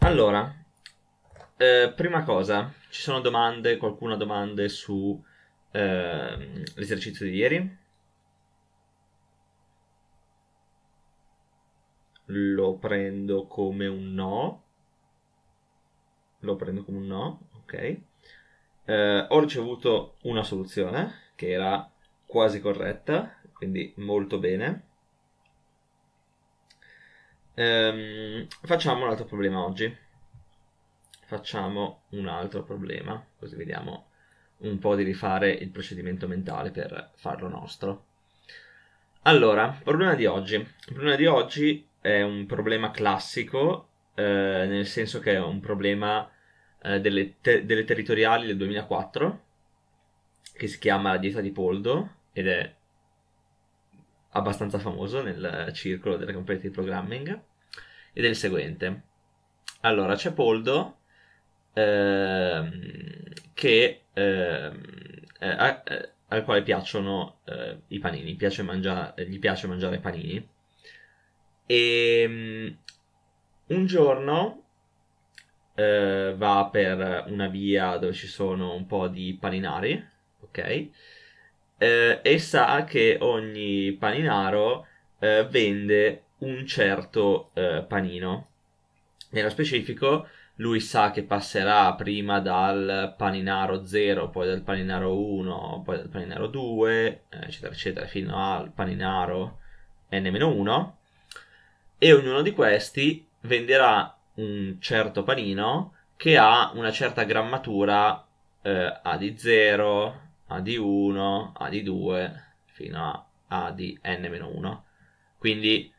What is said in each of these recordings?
Allora, eh, prima cosa, ci sono domande, qualcuno ha domande su eh, l'esercizio di ieri? Lo prendo come un no. Lo prendo come un no, ok. Eh, ho ricevuto una soluzione che era quasi corretta, quindi molto bene. Ehm, facciamo un altro problema oggi. Facciamo un altro problema, così vediamo un po' di rifare il procedimento mentale per farlo nostro. Allora, problema di oggi. Il problema di oggi è un problema classico, eh, nel senso che è un problema eh, delle, te- delle territoriali del 2004, che si chiama La dieta di Poldo ed è abbastanza famoso nel circolo della competitive programming ed è il seguente. Allora, c'è Poldo ehm, che, ehm, eh, a, eh, al quale piacciono eh, i panini, piace mangiare, gli piace mangiare panini. E ehm, un giorno eh, va per una via dove ci sono un po' di paninari, ok? Eh, e sa che ogni paninaro vende un certo eh, panino. Nello specifico, lui sa che passerà prima dal paninaro 0, poi dal paninaro 1, poi dal paninaro 2, eh, eccetera, eccetera, fino al paninaro n-1. E ognuno di questi venderà un certo panino che ha una certa grammatura eh, A di 0, A di 1, A di 2, fino a A di n-1. Quindi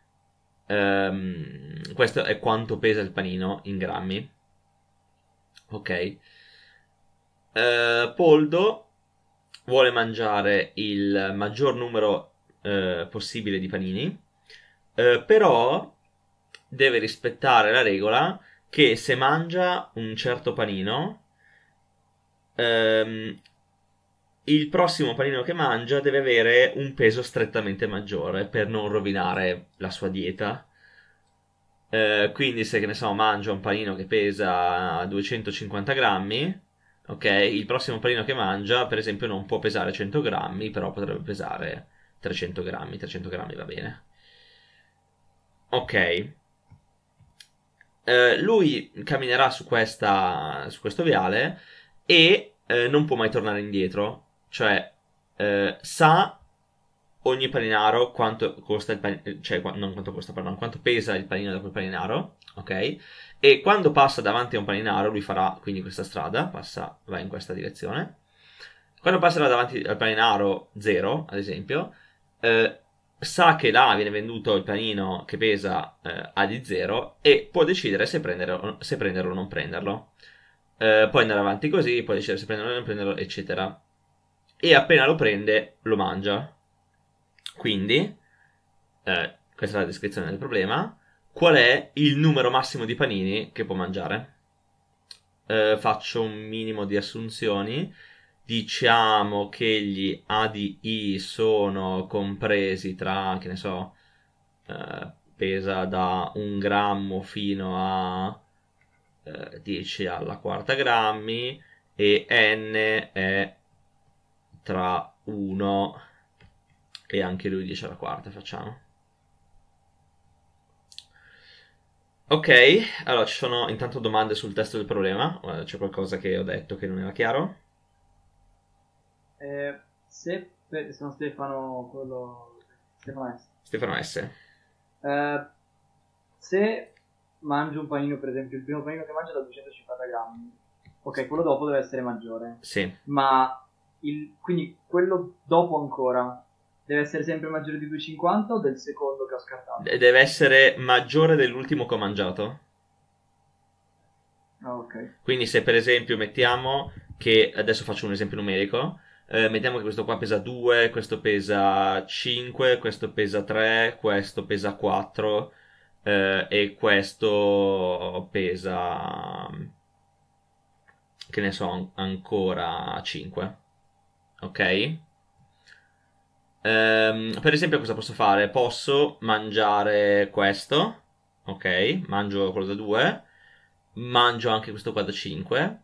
Um, questo è quanto pesa il panino in grammi. Ok. Uh, Poldo vuole mangiare il maggior numero uh, possibile di panini, uh, però deve rispettare la regola che se mangia un certo panino um, il prossimo panino che mangia deve avere un peso strettamente maggiore per non rovinare la sua dieta. Eh, quindi, se che ne so, mangia un panino che pesa 250 grammi, ok, il prossimo panino che mangia, per esempio, non può pesare 100 grammi, però potrebbe pesare 300 grammi. 300 grammi va bene. Ok. Eh, lui camminerà su, questa, su questo viale e eh, non può mai tornare indietro cioè, eh, sa ogni paninaro quanto costa il paninaro, cioè non quanto costa, pardon, quanto pesa il panino da quel paninaro, ok? E quando passa davanti a un paninaro, lui farà quindi questa strada, passa, va in questa direzione. Quando passerà davanti al paninaro 0, ad esempio, eh, sa che là viene venduto il panino che pesa eh, A di 0 e può decidere se, prendere, se prenderlo o non prenderlo. Eh, può andare avanti così, può decidere se prenderlo o non prenderlo, eccetera e appena lo prende lo mangia. Quindi, eh, questa è la descrizione del problema, qual è il numero massimo di panini che può mangiare? Eh, faccio un minimo di assunzioni. Diciamo che gli A di I sono compresi tra, che ne so, eh, pesa da un grammo fino a 10 eh, alla quarta grammi e N è tra 1 e anche lui 10 alla quarta, facciamo. Ok, allora ci sono intanto domande sul testo del problema, eh, c'è qualcosa che ho detto che non era chiaro? Eh, se per, sono Stefano, quello... Stefano S. Stefano S. Eh, se mangio un panino, per esempio, il primo panino che mangio è da 250 grammi, ok, quello dopo deve essere maggiore. Sì. Ma il, quindi quello dopo ancora deve essere sempre maggiore di 2,50 o del secondo che ho scartato? Deve essere maggiore dell'ultimo che ho mangiato. Ah, ok. Quindi se per esempio mettiamo che, adesso faccio un esempio numerico, eh, mettiamo che questo qua pesa 2, questo pesa 5, questo pesa 3, questo pesa 4 eh, e questo pesa, che ne so, ancora 5 ok? Ehm, per esempio cosa posso fare? Posso mangiare questo, ok? Mangio quello da 2, mangio anche questo qua da 5.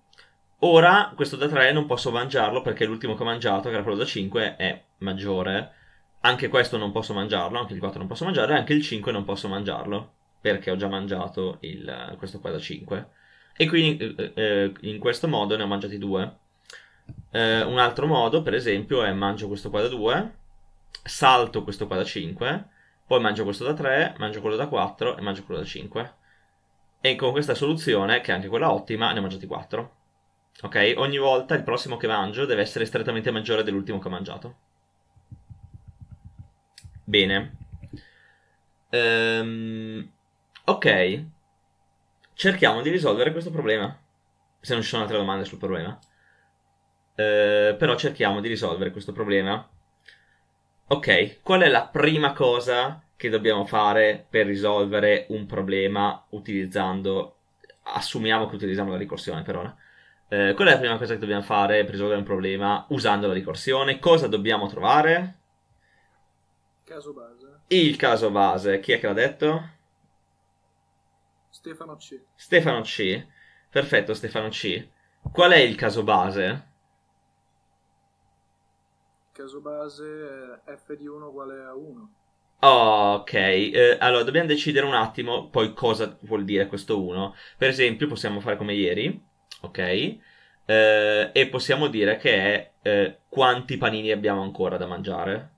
Ora questo da 3 non posso mangiarlo perché l'ultimo che ho mangiato, che era quello da 5, è maggiore. Anche questo non posso mangiarlo, anche il 4 non posso mangiarlo e anche il 5 non posso mangiarlo perché ho già mangiato il, questo qua da 5. E quindi eh, eh, in questo modo ne ho mangiati due. Eh, un altro modo, per esempio, è mangio questo qua da 2, salto questo qua da 5, poi mangio questo da 3, mangio quello da 4 e mangio quello da 5. E con questa soluzione, che è anche quella ottima, ne ho mangiati 4. Ok? Ogni volta il prossimo che mangio deve essere strettamente maggiore dell'ultimo che ho mangiato. Bene. Um, ok. Cerchiamo di risolvere questo problema. Se non ci sono altre domande sul problema. Eh, però cerchiamo di risolvere questo problema. Ok, qual è la prima cosa che dobbiamo fare per risolvere un problema utilizzando... Assumiamo che utilizziamo la ricorsione per ora. Eh, qual è la prima cosa che dobbiamo fare per risolvere un problema usando la ricorsione? Cosa dobbiamo trovare? Caso base. Il caso base. Chi è che l'ha detto? Stefano C. Stefano C. Perfetto, Stefano C. Qual è il caso base? caso base f di 1 uguale a 1. Oh, ok, eh, allora dobbiamo decidere un attimo poi cosa vuol dire questo 1. Per esempio possiamo fare come ieri, ok? Eh, e possiamo dire che è eh, quanti panini abbiamo ancora da mangiare,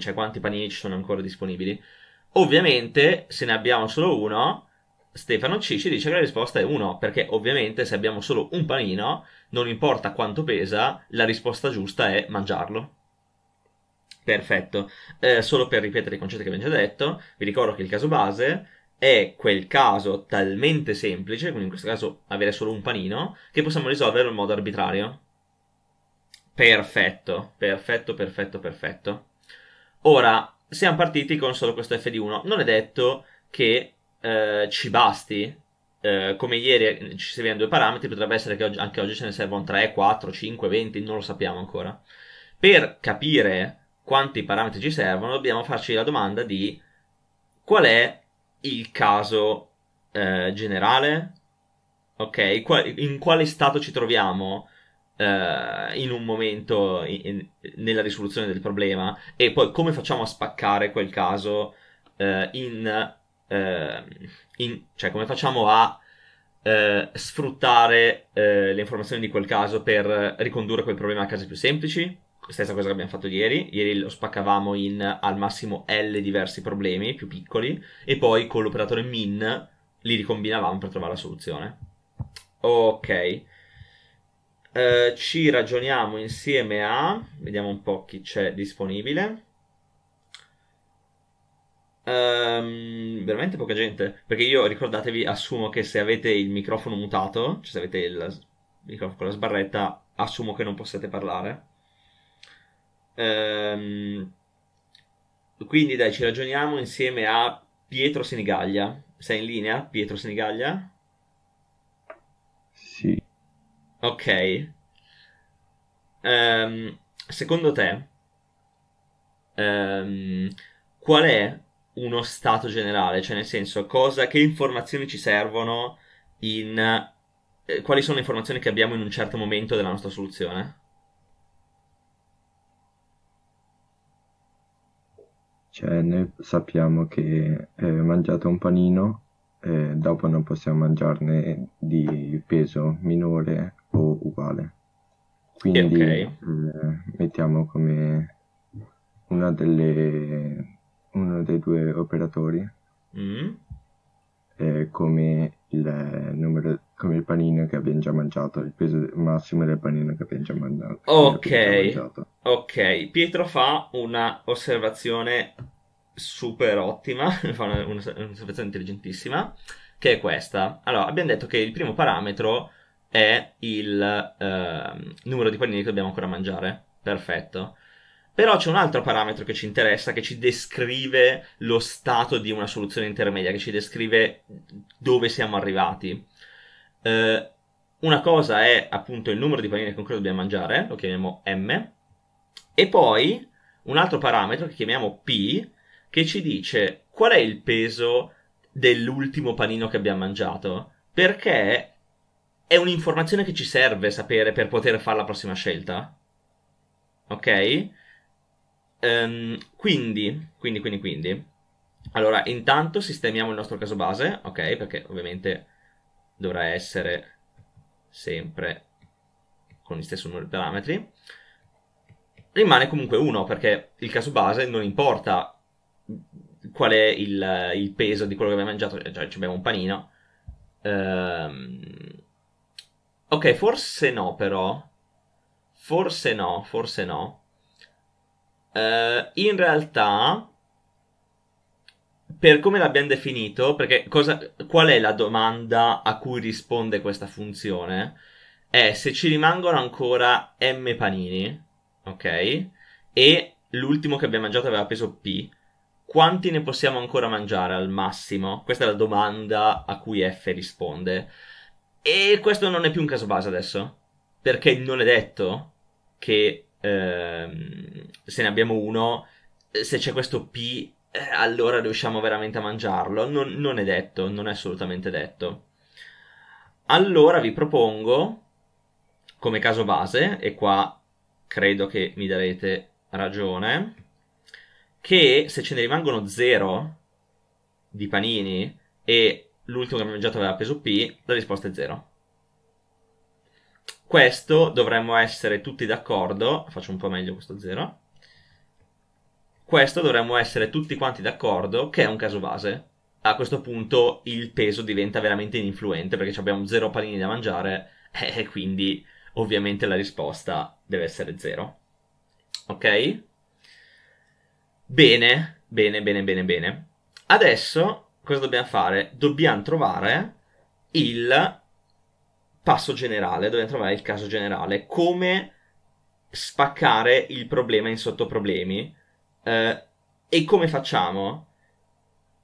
cioè quanti panini ci sono ancora disponibili. Ovviamente se ne abbiamo solo uno, Stefano C ci dice che la risposta è 1, perché ovviamente se abbiamo solo un panino, non importa quanto pesa, la risposta giusta è mangiarlo. Perfetto. Eh, solo per ripetere i concetti che abbiamo già detto, vi ricordo che il caso base è quel caso talmente semplice, quindi in questo caso avere solo un panino, che possiamo risolverlo in modo arbitrario. Perfetto, perfetto, perfetto, perfetto. Ora, siamo partiti con solo questo f di 1. Non è detto che eh, ci basti. Eh, come ieri eh, ci servivano due parametri, potrebbe essere che oggi, anche oggi ce ne servono 3, 4, 5, 20, non lo sappiamo ancora. Per capire quanti parametri ci servono, dobbiamo farci la domanda di qual è il caso eh, generale, ok? Qual- in quale stato ci troviamo eh, in un momento in- nella risoluzione del problema e poi come facciamo a spaccare quel caso eh, in, eh, in, cioè come facciamo a eh, sfruttare eh, le informazioni di quel caso per ricondurre quel problema a casi più semplici? stessa cosa che abbiamo fatto ieri, ieri lo spaccavamo in al massimo L diversi problemi più piccoli e poi con l'operatore min li ricombinavamo per trovare la soluzione. Ok, eh, ci ragioniamo insieme a, vediamo un po' chi c'è disponibile. Um, veramente poca gente. Perché io ricordatevi, assumo che se avete il microfono mutato, cioè se avete il microfono con la sbarretta, assumo che non possiate parlare. Ehm, quindi dai, ci ragioniamo insieme a Pietro Senigaglia. Sei in linea, Pietro Senigaglia? Sì. Ok. Ehm, secondo te, ehm, qual è uno stato generale? Cioè, nel senso, cosa, che informazioni ci servono in... Eh, quali sono le informazioni che abbiamo in un certo momento della nostra soluzione? Cioè, noi sappiamo che eh, mangiate un panino, eh, dopo non possiamo mangiarne di peso minore o uguale. Quindi okay. eh, mettiamo come una delle, uno dei due operatori mm. Eh, come il numero come il panino che abbiamo già mangiato, il peso massimo del panino che abbiamo già mangiato. Ok, già mangiato. ok. Pietro fa una osservazione super ottima, fa una, un'osservazione intelligentissima, che è questa. Allora, abbiamo detto che il primo parametro è il eh, numero di panini che dobbiamo ancora mangiare. Perfetto. Però c'è un altro parametro che ci interessa, che ci descrive lo stato di una soluzione intermedia, che ci descrive dove siamo arrivati. Eh, una cosa è appunto il numero di panini concrete che dobbiamo mangiare, lo chiamiamo M, e poi un altro parametro che chiamiamo P, che ci dice qual è il peso dell'ultimo panino che abbiamo mangiato, perché è un'informazione che ci serve sapere per poter fare la prossima scelta. Ok? Um, quindi, quindi, quindi, quindi. Allora, intanto sistemiamo il nostro caso base, ok? Perché ovviamente dovrà essere sempre con gli stessi numeri di parametri rimane comunque 1 perché il caso base non importa qual è il, il peso di quello che abbiamo mangiato già cioè, ci abbiamo un panino ehm... ok forse no però forse no forse no Uh, in realtà per come l'abbiamo definito, perché cosa, qual è la domanda a cui risponde questa funzione? È se ci rimangono ancora m panini, ok? E l'ultimo che abbiamo mangiato aveva peso p, quanti ne possiamo ancora mangiare al massimo? Questa è la domanda a cui f risponde. E questo non è più un caso base adesso, perché non è detto che ehm, se ne abbiamo uno, se c'è questo p eh, allora riusciamo veramente a mangiarlo. Non, non è detto, non è assolutamente detto. Allora vi propongo, come caso base, e qua credo che mi darete ragione, che se ce ne rimangono zero di panini e l'ultimo che abbiamo mangiato aveva peso P, la risposta è zero. Questo dovremmo essere tutti d'accordo, faccio un po' meglio questo zero, questo dovremmo essere tutti quanti d'accordo che è un caso base. A questo punto il peso diventa veramente ininfluente perché abbiamo zero panini da mangiare e quindi ovviamente la risposta deve essere zero. Ok? Bene, bene, bene, bene, bene. Adesso cosa dobbiamo fare? Dobbiamo trovare il passo generale, dobbiamo trovare il caso generale, come spaccare il problema in sottoproblemi eh, e come facciamo?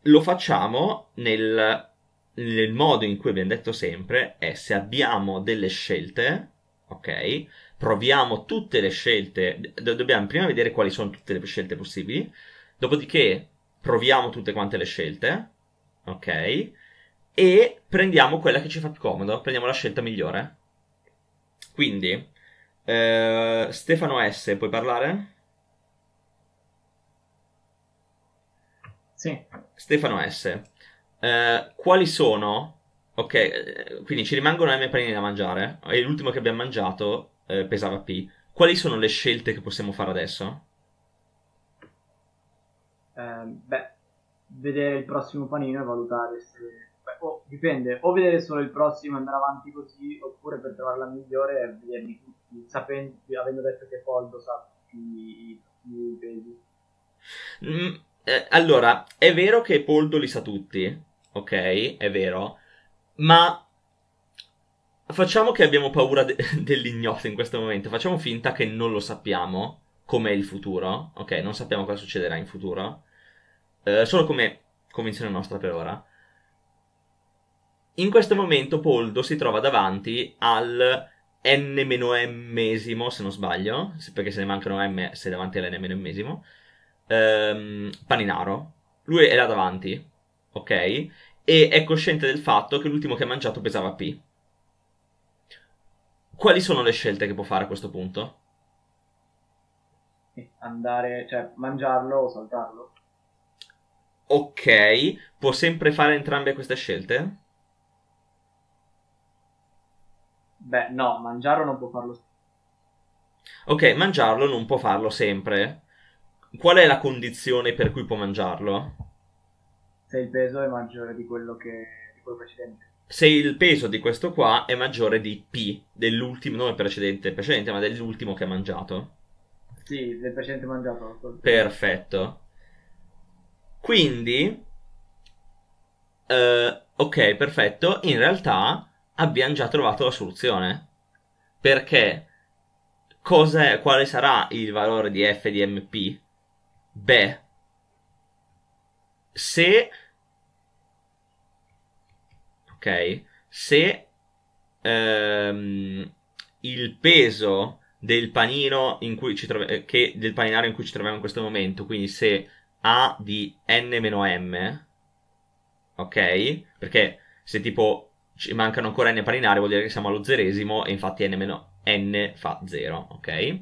Lo facciamo nel, nel modo in cui abbiamo detto sempre, è se abbiamo delle scelte, ok? Proviamo tutte le scelte, do- dobbiamo prima vedere quali sono tutte le scelte possibili, dopodiché proviamo tutte quante le scelte, ok? E prendiamo quella che ci fa più comodo, prendiamo la scelta migliore. Quindi, eh, Stefano S, puoi parlare? Sì. Stefano S. Eh, quali sono? Ok, eh, quindi ci rimangono M panini da mangiare. E l'ultimo che abbiamo mangiato eh, pesava P. Quali sono le scelte che possiamo fare adesso? Eh, beh, vedere il prossimo panino e valutare se... Beh, oh, dipende, o vedere solo il prossimo e andare avanti così, oppure per trovare la migliore e vederli tutti, sapendo, avendo detto che Poldo sa tutti i pesi. Mm, eh, allora, è vero che Poldo li sa tutti, ok? È vero, ma facciamo che abbiamo paura de- dell'ignoto in questo momento, facciamo finta che non lo sappiamo com'è il futuro, ok? Non sappiamo cosa succederà in futuro, eh, solo come convinzione nostra per ora. In questo momento Poldo si trova davanti al n mesimo se non sbaglio, perché se ne mancano m, sei davanti alln mesimo ehm, Paninaro, lui era davanti, ok? E è cosciente del fatto che l'ultimo che ha mangiato pesava P. Quali sono le scelte che può fare a questo punto? Andare, cioè, mangiarlo o saltarlo? Ok, può sempre fare entrambe queste scelte? Beh, no, mangiarlo non può farlo. Ok, mangiarlo non può farlo sempre, Qual è la condizione per cui può mangiarlo? Se il peso è maggiore di quello, che, di quello precedente. Se il peso di questo qua è maggiore di P dell'ultimo, non il precedente, il precedente, ma dell'ultimo che ha mangiato. Sì, del precedente mangiato. Perfetto. Quindi, uh, ok, perfetto. In realtà abbiamo già trovato la soluzione. Perché quale sarà il valore di F di MP? Beh, se... Ok, se ehm, il peso del panino in cui ci troviamo, eh, che del paninaro in cui ci troviamo in questo momento, quindi se A di n-m, ok? Perché se tipo ci mancano ancora n paninari vuol dire che siamo allo zeresimo e infatti n, n fa 0, ok?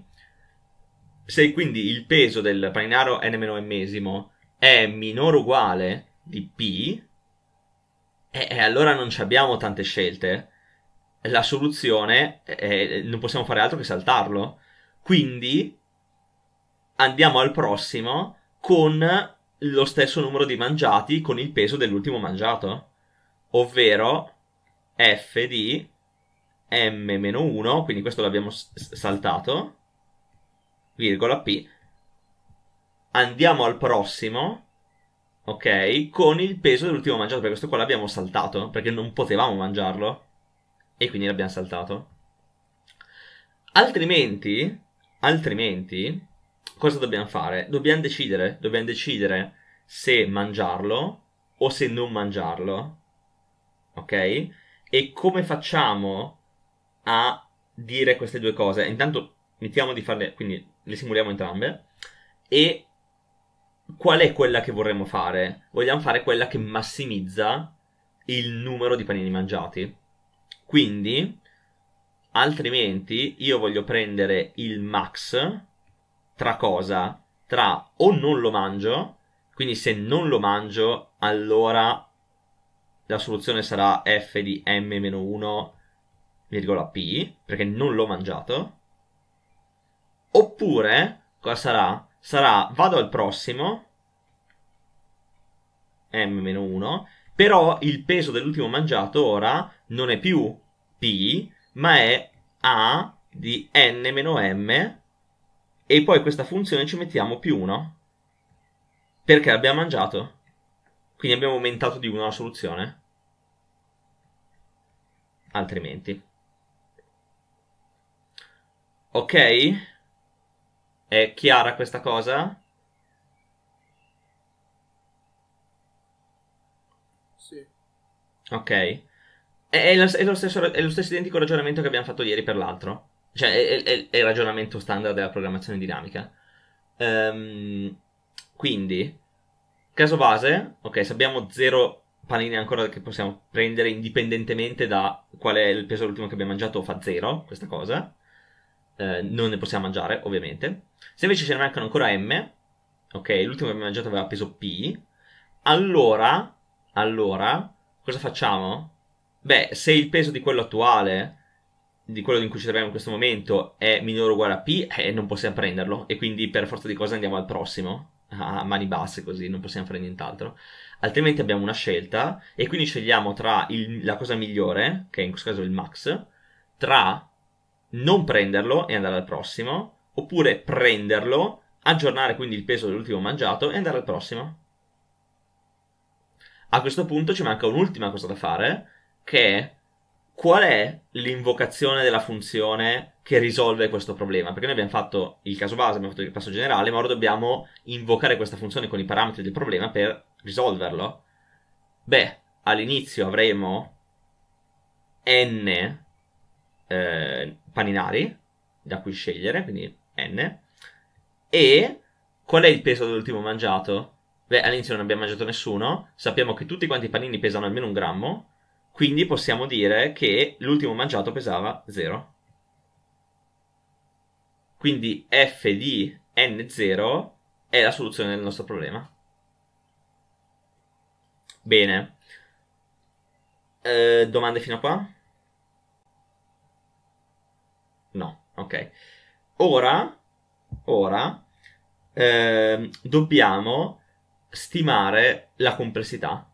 se quindi il peso del paninaro n-m è minore o uguale di P, e, e allora non abbiamo tante scelte. La soluzione è, non possiamo fare altro che saltarlo. Quindi andiamo al prossimo con lo stesso numero di mangiati con il peso dell'ultimo mangiato, ovvero f di m-1, quindi questo l'abbiamo saltato, virgola P, andiamo al prossimo, ok, con il peso dell'ultimo mangiato, perché questo qua l'abbiamo saltato, perché non potevamo mangiarlo, e quindi l'abbiamo saltato. Altrimenti, altrimenti, cosa dobbiamo fare? Dobbiamo decidere, dobbiamo decidere se mangiarlo o se non mangiarlo, ok? E come facciamo a dire queste due cose? Intanto mettiamo di farle, quindi le simuliamo entrambe e qual è quella che vorremmo fare? Vogliamo fare quella che massimizza il numero di panini mangiati. Quindi, altrimenti, io voglio prendere il max tra cosa? Tra o non lo mangio, quindi se non lo mangio, allora la soluzione sarà f di m-1, p, perché non l'ho mangiato Oppure, cosa sarà? Sarà, vado al prossimo, m-1, però il peso dell'ultimo mangiato ora non è più P, ma è A di n-m, e poi questa funzione ci mettiamo più 1, perché l'abbiamo mangiato. Quindi abbiamo aumentato di 1 la soluzione. Altrimenti. Ok? È chiara questa cosa? Sì. Ok. È, è, lo, è, lo stesso, è, lo, stesso, identico ragionamento che abbiamo fatto ieri per l'altro. Cioè, è, il ragionamento standard della programmazione dinamica. Um, quindi, caso base, ok, se abbiamo 0 panini ancora che possiamo prendere indipendentemente da qual è il peso ultimo che abbiamo mangiato, fa 0 questa cosa. Eh, non ne possiamo mangiare, ovviamente. Se invece ce ne mancano ancora M, ok, l'ultimo che abbiamo mangiato aveva peso P, allora, allora, cosa facciamo? Beh, se il peso di quello attuale, di quello in cui ci troviamo in questo momento, è minore o uguale a P, eh, non possiamo prenderlo, e quindi per forza di cose andiamo al prossimo, a mani basse così, non possiamo fare nient'altro. Altrimenti abbiamo una scelta e quindi scegliamo tra il, la cosa migliore, che in questo caso è il max, tra non prenderlo e andare al prossimo, oppure prenderlo, aggiornare quindi il peso dell'ultimo mangiato e andare al prossimo. A questo punto ci manca un'ultima cosa da fare, che è qual è l'invocazione della funzione che risolve questo problema? Perché noi abbiamo fatto il caso base, abbiamo fatto il passo generale, ma ora dobbiamo invocare questa funzione con i parametri del problema per risolverlo. Beh, all'inizio avremo n eh, paninari da cui scegliere, quindi N, e qual è il peso dell'ultimo mangiato? Beh, all'inizio non abbiamo mangiato nessuno, sappiamo che tutti quanti i panini pesano almeno un grammo, quindi possiamo dire che l'ultimo mangiato pesava 0. Quindi f di n0 è la soluzione del nostro problema. Bene. Eh, domande fino a qua? No, ok. Ora, ora eh, dobbiamo stimare la complessità.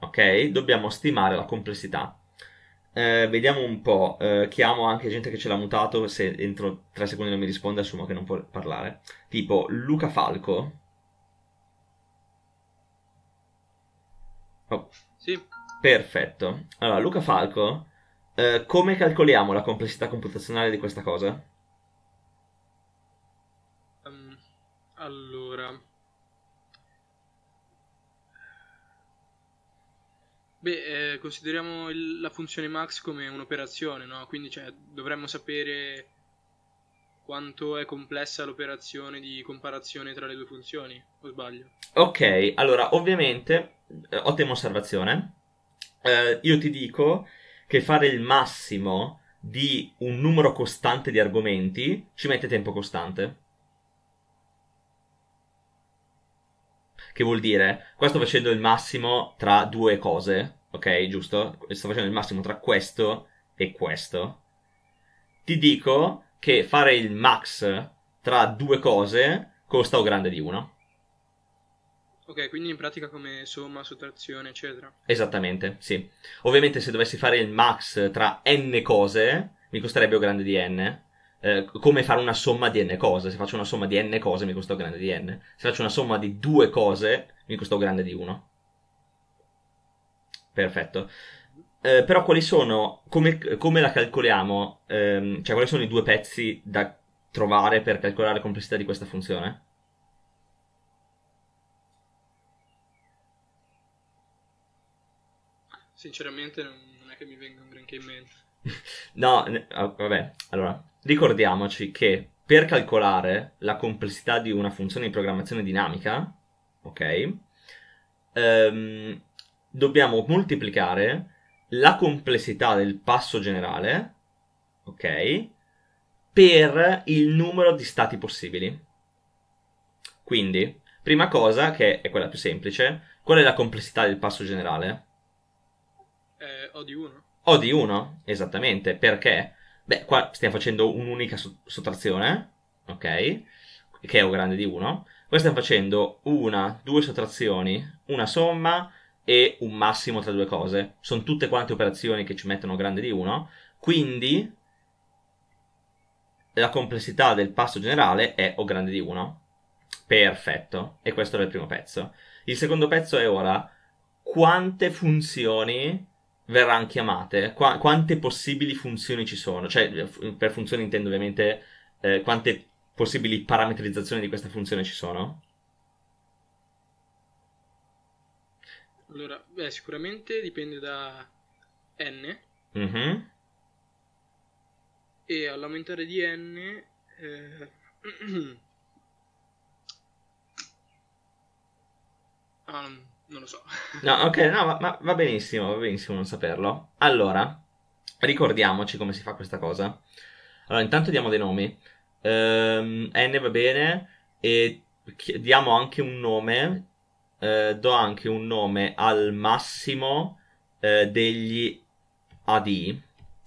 Ok? Dobbiamo stimare la complessità. Eh, vediamo un po', eh, chiamo anche gente che ce l'ha mutato, se entro 3 secondi non mi risponde assumo che non può parlare. Tipo Luca Falco. Oh. Sì. Perfetto. Allora, Luca Falco eh, come calcoliamo la complessità computazionale di questa cosa? Um, allora... Beh, eh, consideriamo il, la funzione max come un'operazione, no? Quindi cioè, dovremmo sapere quanto è complessa l'operazione di comparazione tra le due funzioni, o sbaglio? Ok, allora ovviamente, eh, ottima osservazione, eh, io ti dico che fare il massimo di un numero costante di argomenti ci mette tempo costante. Che vuol dire? Qua sto facendo il massimo tra due cose, ok? Giusto? Sto facendo il massimo tra questo e questo. Ti dico che fare il max tra due cose costa o grande di uno. Ok, quindi in pratica come somma, sottrazione, eccetera. Esattamente, sì. Ovviamente se dovessi fare il max tra n cose, mi costerebbe o grande di n. Eh, come fare una somma di n cose. Se faccio una somma di n cose, mi costa o grande di n. Se faccio una somma di due cose, mi costa o grande di 1. Perfetto. Eh, però quali sono, come, come la calcoliamo, ehm, cioè quali sono i due pezzi da trovare per calcolare la complessità di questa funzione? sinceramente non è che mi venga un granché in mente. no, ne- ah, vabbè, allora, ricordiamoci che per calcolare la complessità di una funzione di programmazione dinamica, ok, ehm, dobbiamo moltiplicare la complessità del passo generale, ok, per il numero di stati possibili. Quindi, prima cosa, che è quella più semplice, qual è la complessità del passo generale? o di 1 O di uno, esattamente, perché? Beh, qua stiamo facendo un'unica sottrazione, ok? Che è o grande di 1. Poi stiamo facendo una, due sottrazioni, una somma e un massimo tra due cose. Sono tutte quante operazioni che ci mettono grande di 1, quindi la complessità del passo generale è o grande di 1. Perfetto, e questo era il primo pezzo. Il secondo pezzo è ora quante funzioni verranno chiamate, Qu- quante possibili funzioni ci sono, cioè per funzione intendo ovviamente eh, quante possibili parametrizzazioni di questa funzione ci sono? Allora, beh, sicuramente dipende da n. Mm-hmm. E all'aumentare di n... Eh... um. Non lo so. no, ok, no, ma, ma va benissimo, va benissimo non saperlo. Allora, ricordiamoci come si fa questa cosa. Allora, intanto diamo dei nomi. Um, N va bene e diamo anche un nome. Eh, do anche un nome al massimo eh, degli AD.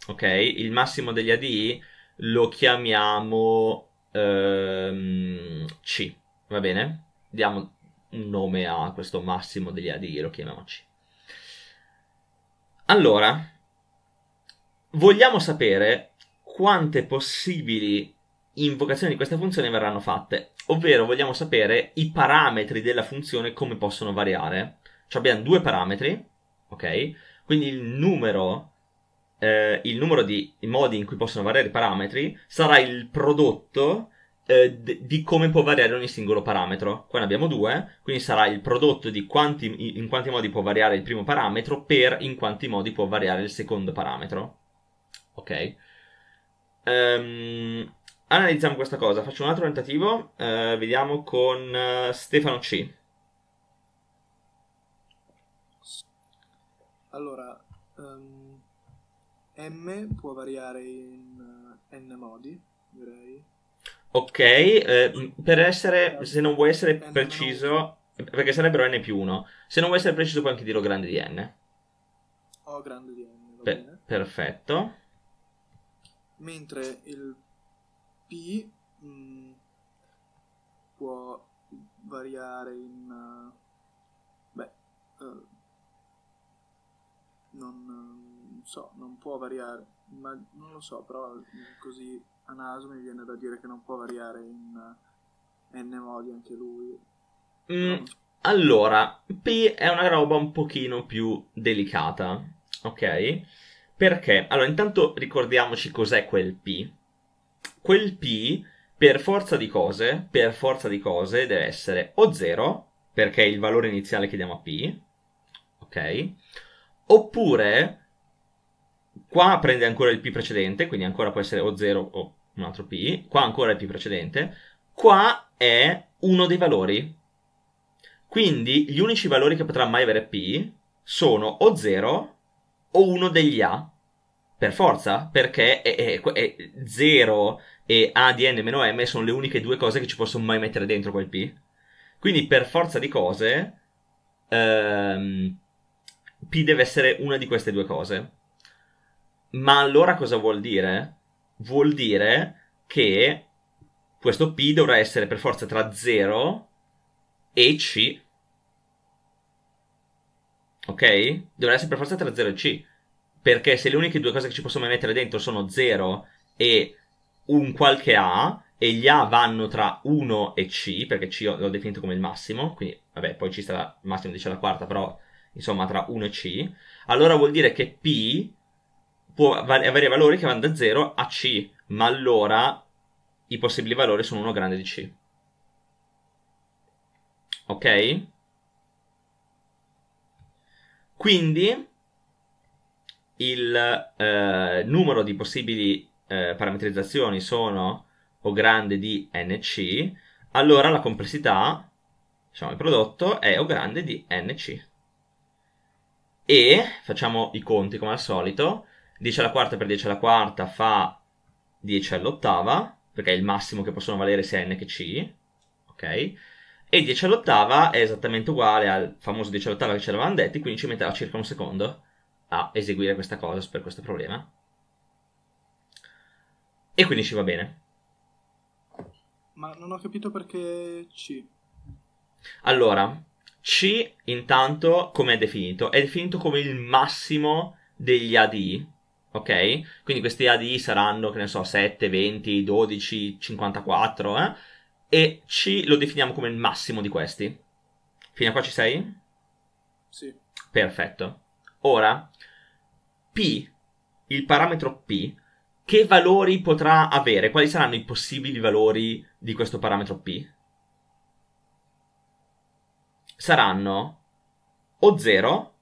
Ok, il massimo degli AD lo chiamiamo ehm, C. Va bene? Diamo un nome a questo Massimo degli Adiero, chiamiamoci. Allora, vogliamo sapere quante possibili invocazioni di questa funzione verranno fatte, ovvero vogliamo sapere i parametri della funzione come possono variare. Cioè abbiamo due parametri, ok? Quindi il numero, eh, il numero di modi in cui possono variare i parametri sarà il prodotto eh, di come può variare ogni singolo parametro. Qua ne abbiamo due, quindi sarà il prodotto di quanti, in quanti modi può variare il primo parametro per in quanti modi può variare il secondo parametro. Ok? Um, analizziamo questa cosa, faccio un altro tentativo, uh, vediamo con uh, Stefano C. Allora, um, m può variare in uh, n modi, direi Ok, eh, per essere, se non vuoi essere preciso, perché sarebbero n più 1, se non vuoi essere preciso puoi anche dirlo grande di n. O oh, grande di n, per- Perfetto. Mentre il p mh, mm, può variare in... Uh, beh, uh, non uh, so, non può variare ma non lo so, però così a naso mi viene da dire che non può variare in eh, n modi anche lui. Mm, no. Allora, P è una roba un pochino più delicata, ok? Perché? Allora, intanto ricordiamoci cos'è quel P. Quel P, per forza di cose, per forza di cose, deve essere o 0, perché è il valore iniziale che diamo a P, ok? Oppure Qua prende ancora il P precedente, quindi ancora può essere o 0 o un altro P. Qua ancora il P precedente. Qua è uno dei valori. Quindi gli unici valori che potrà mai avere P sono o 0 o uno degli A. Per forza, perché è, è, è 0 e A di N-M meno sono le uniche due cose che ci posso mai mettere dentro quel P. Quindi per forza di cose, ehm, P deve essere una di queste due cose. Ma allora cosa vuol dire? Vuol dire che questo P dovrà essere per forza tra 0 e C. Ok? Dovrà essere per forza tra 0 e C. Perché se le uniche due cose che ci possiamo mettere dentro sono 0 e un qualche A, e gli A vanno tra 1 e C, perché C l'ho definito come il massimo, quindi vabbè, poi C sarà il massimo dice la quarta, però insomma tra 1 e C, allora vuol dire che P può avere valori che vanno da 0 a C, ma allora i possibili valori sono 1 grande di C. Ok? Quindi il eh, numero di possibili eh, parametrizzazioni sono o grande di nc, allora la complessità, diciamo il prodotto, è o grande di nc. E facciamo i conti come al solito, 10 alla quarta per 10 alla quarta fa 10 all'ottava, perché è il massimo che possono valere sia n che c, ok? E 10 all'ottava è esattamente uguale al famoso 10 all'ottava che ci eravamo detti, quindi ci metterà circa un secondo a eseguire questa cosa per questo problema. E quindi ci va bene. Ma non ho capito perché C. Allora, C intanto come è definito? È definito come il massimo degli ADI ok? Quindi questi ADI saranno, che ne so, 7, 20, 12, 54, eh? E C lo definiamo come il massimo di questi. Fino a qua ci sei? Sì. Perfetto. Ora, P, il parametro P, che valori potrà avere? Quali saranno i possibili valori di questo parametro P? Saranno o 0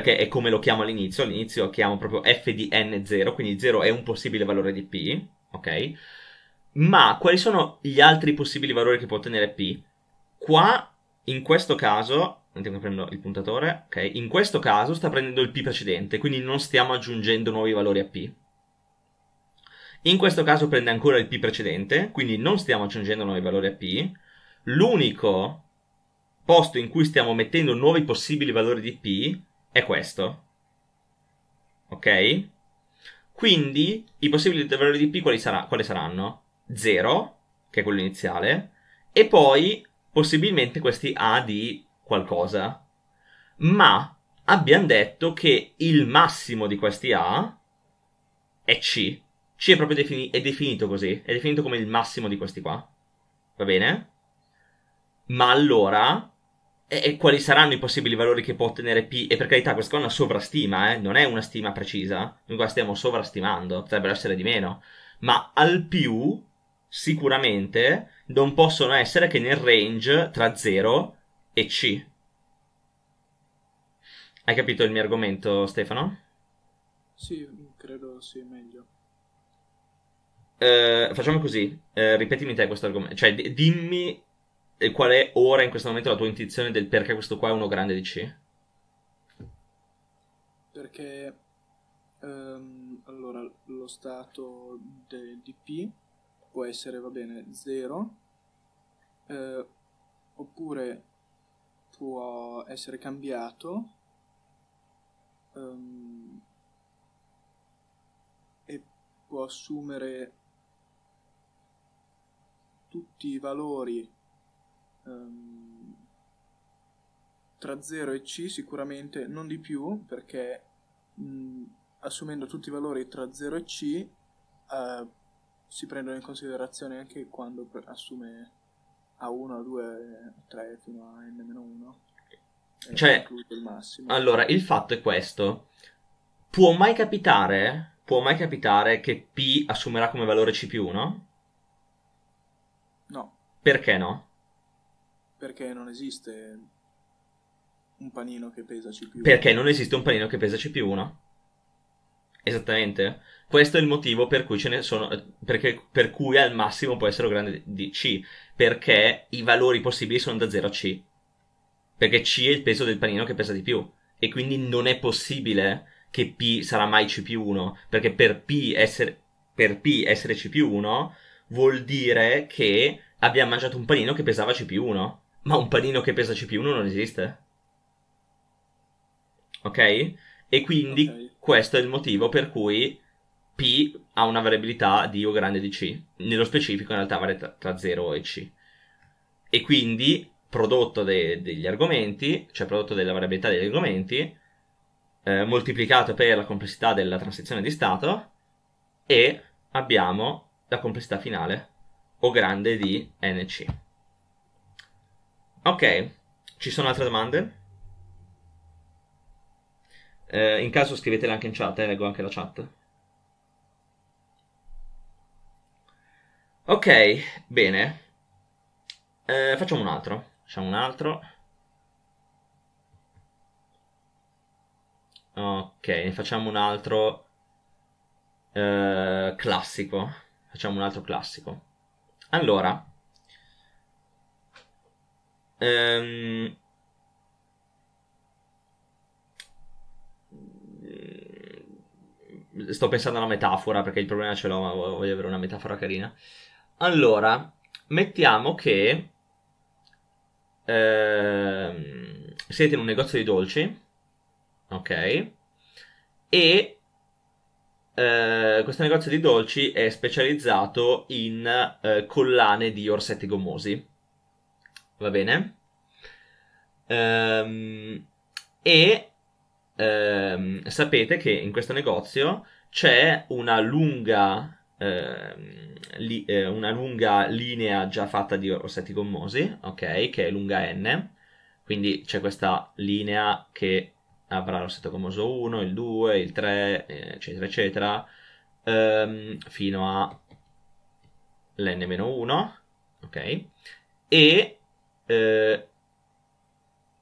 perché è come lo chiamo all'inizio, all'inizio chiamo proprio f di n0, quindi 0 è un possibile valore di p, ok? Ma quali sono gli altri possibili valori che può ottenere p? Qua, in questo caso, Andiamo a prendere il puntatore, ok? In questo caso sta prendendo il P precedente, quindi non stiamo aggiungendo nuovi valori a P. In questo caso prende ancora il P precedente, quindi non stiamo aggiungendo nuovi valori a P. L'unico posto in cui stiamo mettendo nuovi possibili valori di P è questo. Ok? Quindi i possibili valori di P quali, sarà, quali saranno? 0, che è quello iniziale, e poi possibilmente questi A di qualcosa. Ma abbiamo detto che il massimo di questi A è C. C è proprio defini- è definito così, è definito come il massimo di questi qua. Va bene? Ma allora e quali saranno i possibili valori che può ottenere P e per carità questa è una sovrastima eh? non è una stima precisa noi qua stiamo sovrastimando potrebbero essere di meno ma al più sicuramente non possono essere che nel range tra 0 e C hai capito il mio argomento Stefano? sì credo sia meglio eh, facciamo così eh, ripetimi te questo argomento cioè d- dimmi e qual è ora in questo momento la tua intuizione del perché questo qua è uno grande di C? Perché um, allora lo stato di P può essere va bene 0 eh, oppure può essere cambiato um, e può assumere tutti i valori Um, tra 0 e C sicuramente non di più perché mh, mhmm, assumendo tutti i valori tra 0 e C uh, si prendono in considerazione anche quando pre- assume A1, A2, A3 fino a N-1 cioè, il massimo. allora il fatto è questo può mai capitare può mai capitare che P assumerà come valore C più 1? no perché no? Perché non esiste un panino che pesa CPU. Perché non esiste un panino che pesa CPU, no? Esattamente. Questo è il motivo per cui, ce ne sono, perché, per cui al massimo può essere grande di C, perché i valori possibili sono da 0 a C. Perché C è il peso del panino che pesa di più. E quindi non è possibile che P sarà mai C più 1, perché per P essere, per P essere C più 1 vuol dire che abbiamo mangiato un panino che pesava C più 1. Ma un panino che pesa CP1 non esiste. Ok? E quindi okay. questo è il motivo per cui P ha una variabilità di o grande di C. Nello specifico in realtà varia tra 0 e C. E quindi prodotto de- degli argomenti, cioè prodotto della variabilità degli argomenti, eh, moltiplicato per la complessità della transizione di stato e abbiamo la complessità finale o grande di NC. Ok, ci sono altre domande? Eh, in caso scrivetele anche in chat, eh, leggo anche la chat. Ok, bene. Eh, facciamo un altro. Facciamo un altro. Ok, facciamo un altro eh, classico. Facciamo un altro classico. Allora, Ehm... Sto pensando a una metafora perché il problema ce l'ho, ma voglio avere una metafora carina. Allora, mettiamo che ehm, siete in un negozio di dolci, ok? E eh, questo negozio di dolci è specializzato in eh, collane di orsetti gommosi va bene? Ehm, e ehm, sapete che in questo negozio c'è una lunga, ehm, li, eh, una lunga linea già fatta di orsetti gommosi, ok? Che è lunga N, quindi c'è questa linea che avrà l'orsetto gommoso 1, il 2, il 3, eh, eccetera, eccetera, ehm, fino a l'N-1, ok? E eh,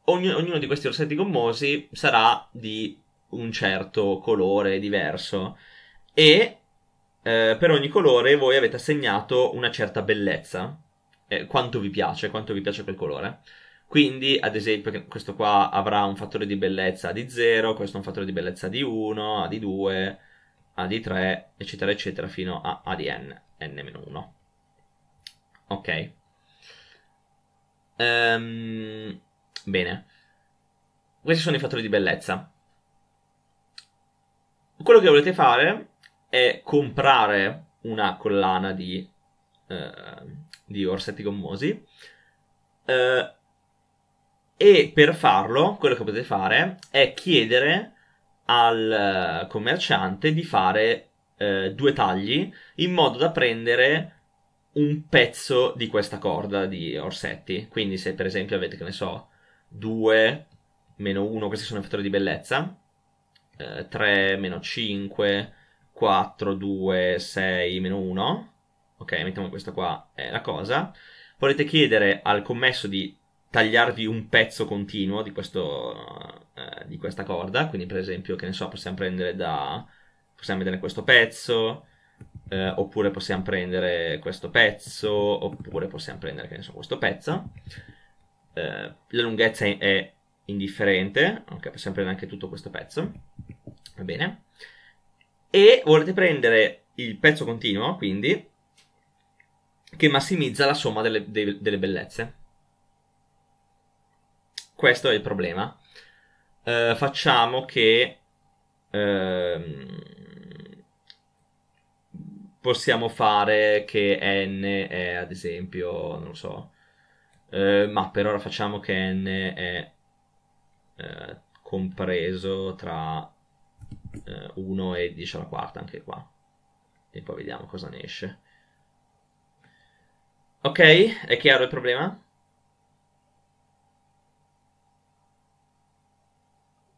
ogni, ognuno di questi orsetti gommosi sarà di un certo colore diverso e eh, per ogni colore voi avete assegnato una certa bellezza, eh, quanto vi piace, quanto vi piace quel colore. Quindi, ad esempio, questo qua avrà un fattore di bellezza di 0, questo un fattore di bellezza di 1, A di 2, A di 3, eccetera, eccetera, fino a A di n, n-1. Ok. Ehm, bene. Questi sono i fattori di bellezza. Quello che volete fare è comprare una collana di, eh, di orsetti gommosi. Eh, e per farlo, quello che potete fare è chiedere al eh, commerciante di fare eh, due tagli in modo da prendere un pezzo di questa corda di orsetti. Quindi, se per esempio avete, che ne so, 2 meno 1, questi sono i fattori di bellezza, eh, 3 meno 5, 4, 2, 6 meno 1. Ok, mettiamo questa qua è la cosa. Volete chiedere al commesso di tagliarvi un pezzo continuo di, questo, eh, di questa corda. Quindi, per esempio, che ne so, possiamo prendere da. Possiamo vedere questo pezzo eh, oppure possiamo prendere questo pezzo, oppure possiamo prendere, che ne so, questo pezzo. Eh, la lunghezza è, indifferente, ok, possiamo prendere anche tutto questo pezzo, va bene. E volete prendere il pezzo continuo, quindi, che massimizza la somma delle, de, delle bellezze. Questo è il problema. Eh, facciamo che... Ehm, possiamo fare che n è ad esempio, non lo so, eh, ma per ora facciamo che n è eh, compreso tra eh, 1 e 10 alla quarta, anche qua. E poi vediamo cosa ne esce. Ok, è chiaro il problema?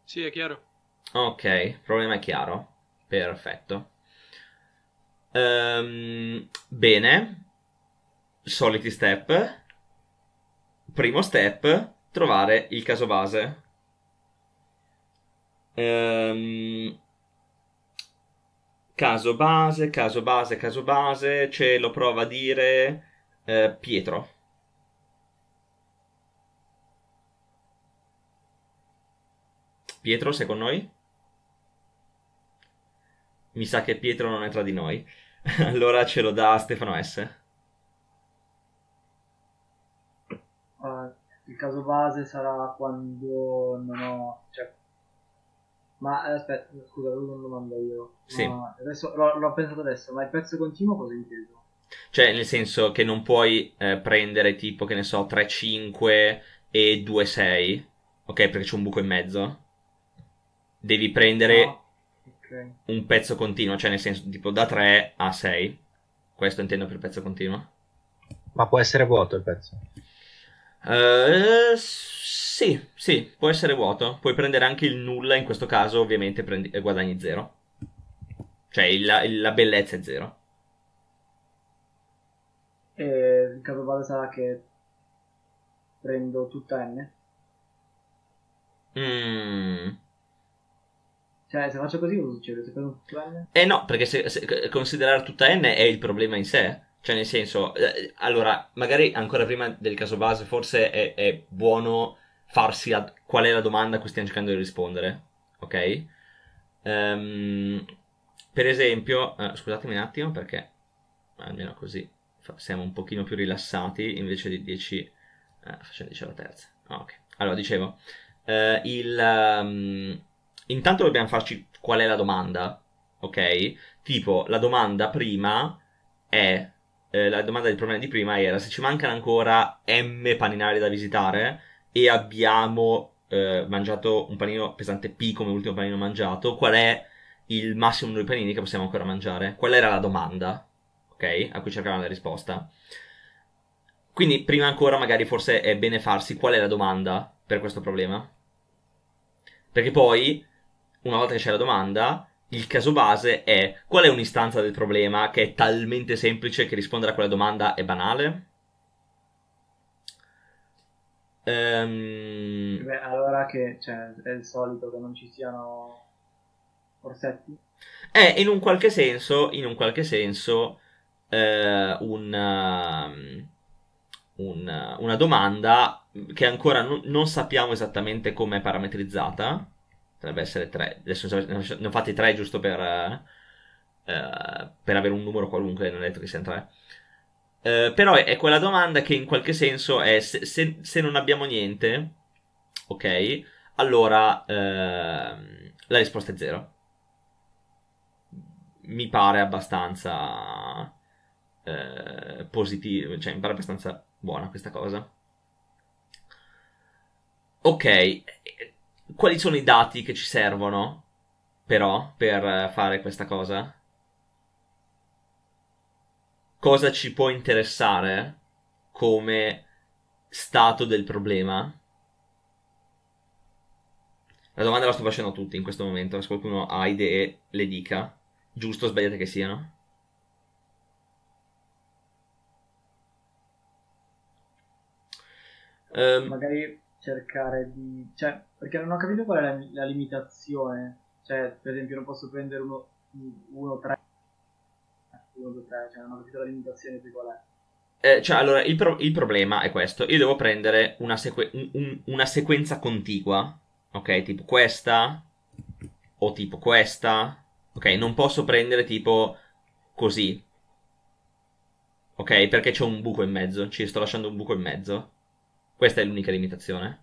Sì, è chiaro. Ok, il problema è chiaro. Perfetto. Um, bene, soliti step. Primo step, trovare il caso base. Um, caso base, caso base, caso base, ce lo prova a dire eh, Pietro. Pietro, sei con noi? Mi sa che Pietro non è tra di noi. allora ce lo dà Stefano S. Uh, il caso base sarà quando non ho... Cioè... Ma eh, aspetta, scusa, lui non lo domanda io. Sì. Ma, adesso, l'ho, l'ho, pensato adesso, ma il prezzo continuo cosa intendo? Cioè, nel senso che non puoi eh, prendere tipo, che ne so, 3-5 e 2-6, ok? Perché c'è un buco in mezzo. Devi prendere... No okay. un pezzo continuo, cioè nel senso tipo da 3 a 6. Questo intendo per pezzo continuo. Ma può essere vuoto il pezzo? Uh, sì, sì, può essere vuoto. Puoi prendere anche il nulla, in questo caso ovviamente prendi, eh, guadagni 0. Cioè il, la bellezza è 0. E il capoballo sarà che prendo tutta N. Mm. Cioè, se faccio così cosa succede? Se prendo tutta n? Eh no, perché se, se considerare tutta n è il problema in sé. Cioè, nel senso, eh, allora, magari ancora prima del caso base, forse è, è buono farsi la, qual è la domanda a cui stiamo cercando di rispondere. Ok? Um, per esempio, eh, scusatemi un attimo perché almeno così fa, siamo un pochino più rilassati invece di 10 eh, facendo 10 alla terza. Ah, ok. Allora, dicevo, eh, il um, Intanto dobbiamo farci qual è la domanda, ok? Tipo, la domanda prima è... Eh, la domanda del problema di prima era se ci mancano ancora M paninari da visitare e abbiamo eh, mangiato un panino pesante P come ultimo panino mangiato, qual è il massimo numero di panini che possiamo ancora mangiare? Qual era la domanda, ok? A cui cercavamo la risposta. Quindi prima ancora magari forse è bene farsi qual è la domanda per questo problema. Perché poi una volta che c'è la domanda, il caso base è qual è un'istanza del problema che è talmente semplice che rispondere a quella domanda è banale? Um... Beh, allora che cioè, è il solito che non ci siano orsetti? È in un qualche senso, in un qualche senso, eh, una, um, una, una domanda che ancora non, non sappiamo esattamente come è parametrizzata dovrebbe essere 3. Adesso ne ho fatti 3 giusto per, uh, per avere un numero qualunque, non è detto che siano 3. Uh, eh, però è quella domanda che in qualche senso è se, se, se non abbiamo niente, ok, allora uh, la risposta è 0. Mi pare abbastanza uh, positivo, cioè mi pare abbastanza buona questa cosa. Ok, quali sono i dati che ci servono, però, per eh, fare questa cosa? Cosa ci può interessare come stato del problema? La domanda la sto facendo a tutti in questo momento, se qualcuno ha idee le dica, giusto o sbagliate che siano. Um, Magari cercare di... Cioè, perché non ho capito qual è la, la limitazione. Cioè, per esempio, non posso prendere uno, uno, tre, uno, due, tre. Cioè, non ho capito la limitazione di qual è. Eh, cioè, allora, il, pro- il, problema è questo. Io devo prendere una, sequ- un, un, una, sequenza contigua, ok? Tipo questa, o tipo questa. Ok, non posso prendere tipo così. Ok, perché c'è un buco in mezzo, ci sto lasciando un buco in mezzo. Questa è l'unica limitazione.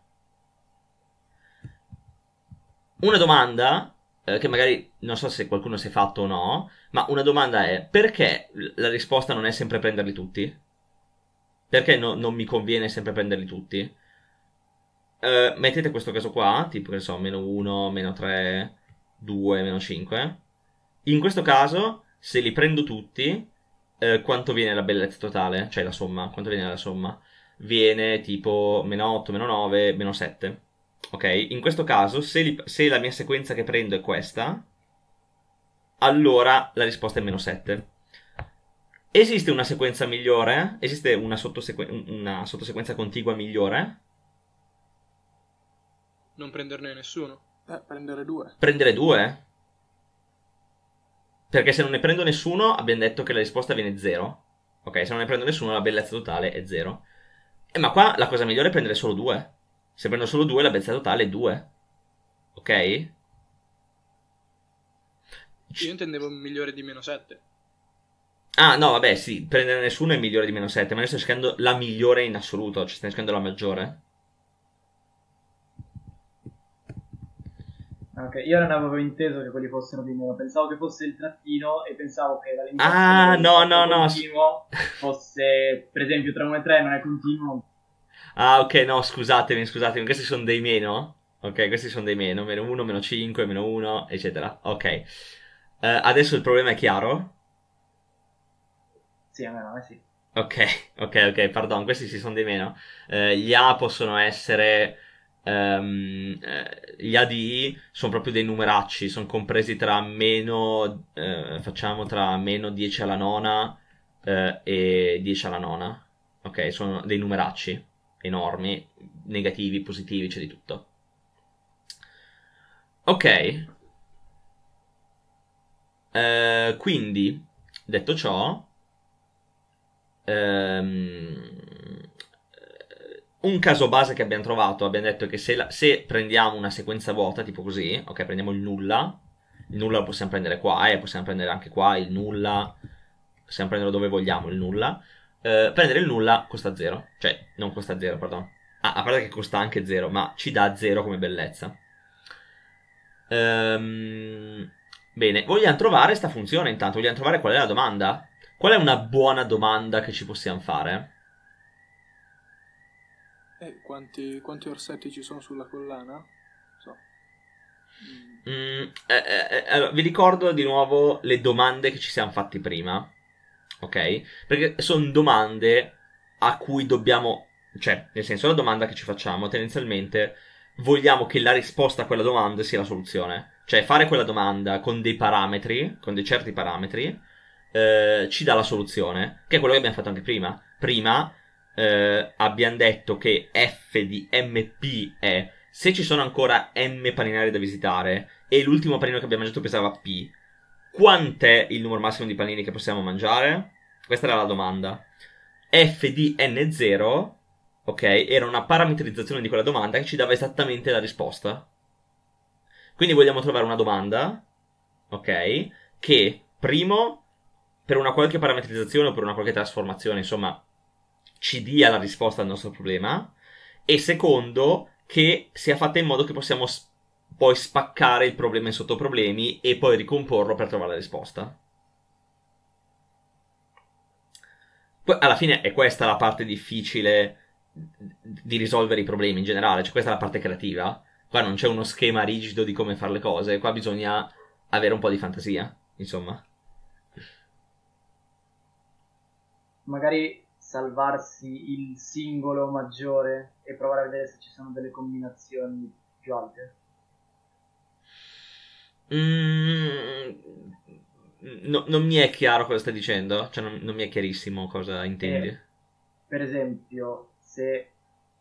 Una domanda, eh, che magari non so se qualcuno si è fatto o no, ma una domanda è perché la risposta non è sempre prenderli tutti? Perché no, non mi conviene sempre prenderli tutti? Eh, mettete questo caso qua, tipo che so, meno 1, meno 3, 2, meno 5. In questo caso, se li prendo tutti, eh, quanto viene la bellezza totale? Cioè la somma, quanto viene la somma? Viene tipo meno 8, meno 9, meno 7 ok? In questo caso, se, li, se, la mia sequenza che prendo è questa, allora la risposta è meno 7. Esiste una sequenza migliore? Esiste una, sottosequen- una sottosequenza contigua migliore? Non prenderne nessuno. Eh, prendere due. Prendere due? Perché se non ne prendo nessuno, abbiamo detto che la risposta viene 0. Ok, se non ne prendo nessuno, la bellezza totale è 0. Eh, ma qua la cosa migliore è prendere solo due. Se prendo solo 2, la bellezza totale è 2. Ok? Io intendevo migliore di meno 7. Ah, no, vabbè, sì, prendere nessuno è migliore di meno 7, ma io sto cercando la migliore in assoluto, cioè sto cercando la maggiore. Ah, ok, io non avevo inteso che quelli fossero di meno, pensavo che fosse il trattino e pensavo che la ah, limitazione ah, no, no, no. continuo fosse, per esempio, tra 1 e 3 non è continuo, Ah, ok, no, scusatemi, scusatemi. Questi sono dei meno. Ok, questi sono dei meno. Meno 1, meno 5, meno 1, eccetera. Ok. Uh, adesso il problema è chiaro? Sì, a me, a me sì. Ok, ok, ok, pardon, questi si sono dei meno. Uh, eh, gli A possono essere... Um, gli ADI sono proprio dei numeracci, sono compresi tra meno, eh, facciamo tra meno 10 alla nona eh, e 10 alla nona, ok? Sono dei numeracci enormi, negativi, positivi, c'è di tutto. Ok. Eh, quindi, detto ciò, ehm, un caso base che abbiamo trovato, abbiamo detto che se, la, se prendiamo una sequenza vuota, tipo così, ok, prendiamo il nulla, il nulla lo possiamo prendere qua e eh, possiamo prendere anche qua il nulla, possiamo prenderlo dove vogliamo il nulla eh, prendere il nulla costa 0. Cioè, non costa 0, perdono. Ah, a parte che costa anche 0, ma ci dà 0 come bellezza. Ehm, bene, vogliamo trovare questa funzione intanto. Vogliamo trovare qual è la domanda? Qual è una buona domanda che ci possiamo fare? Eh, quanti, quanti orsetti ci sono sulla collana? So. Mm, eh, eh, eh allora, vi ricordo di nuovo le domande che ci siamo fatti prima ok? Perché sono domande a cui dobbiamo, cioè, nel senso, la domanda che ci facciamo tendenzialmente vogliamo che la risposta a quella domanda sia la soluzione. Cioè, fare quella domanda con dei parametri, con dei certi parametri, eh, ci dà la soluzione, che è quello che abbiamo fatto anche prima. Prima eh, abbiamo detto che f di mp è se ci sono ancora m paninari da visitare e l'ultimo panino che abbiamo mangiato pesava p, Quant'è il numero massimo di panini che possiamo mangiare? Questa era la domanda. FDN0, ok, era una parametrizzazione di quella domanda che ci dava esattamente la risposta. Quindi vogliamo trovare una domanda, ok, che primo, per una qualche parametrizzazione o per una qualche trasformazione, insomma, ci dia la risposta al nostro problema, e secondo, che sia fatta in modo che possiamo poi spaccare il problema in sottoproblemi e poi ricomporlo per trovare la risposta. alla fine è questa la parte difficile di risolvere i problemi in generale, cioè questa è la parte creativa. Qua non c'è uno schema rigido di come fare le cose, qua bisogna avere un po' di fantasia, insomma. Magari salvarsi il singolo maggiore e provare a vedere se ci sono delle combinazioni più alte. Mm, no, non mi è chiaro cosa stai dicendo, cioè non, non mi è chiarissimo cosa intendi. Eh, per esempio, se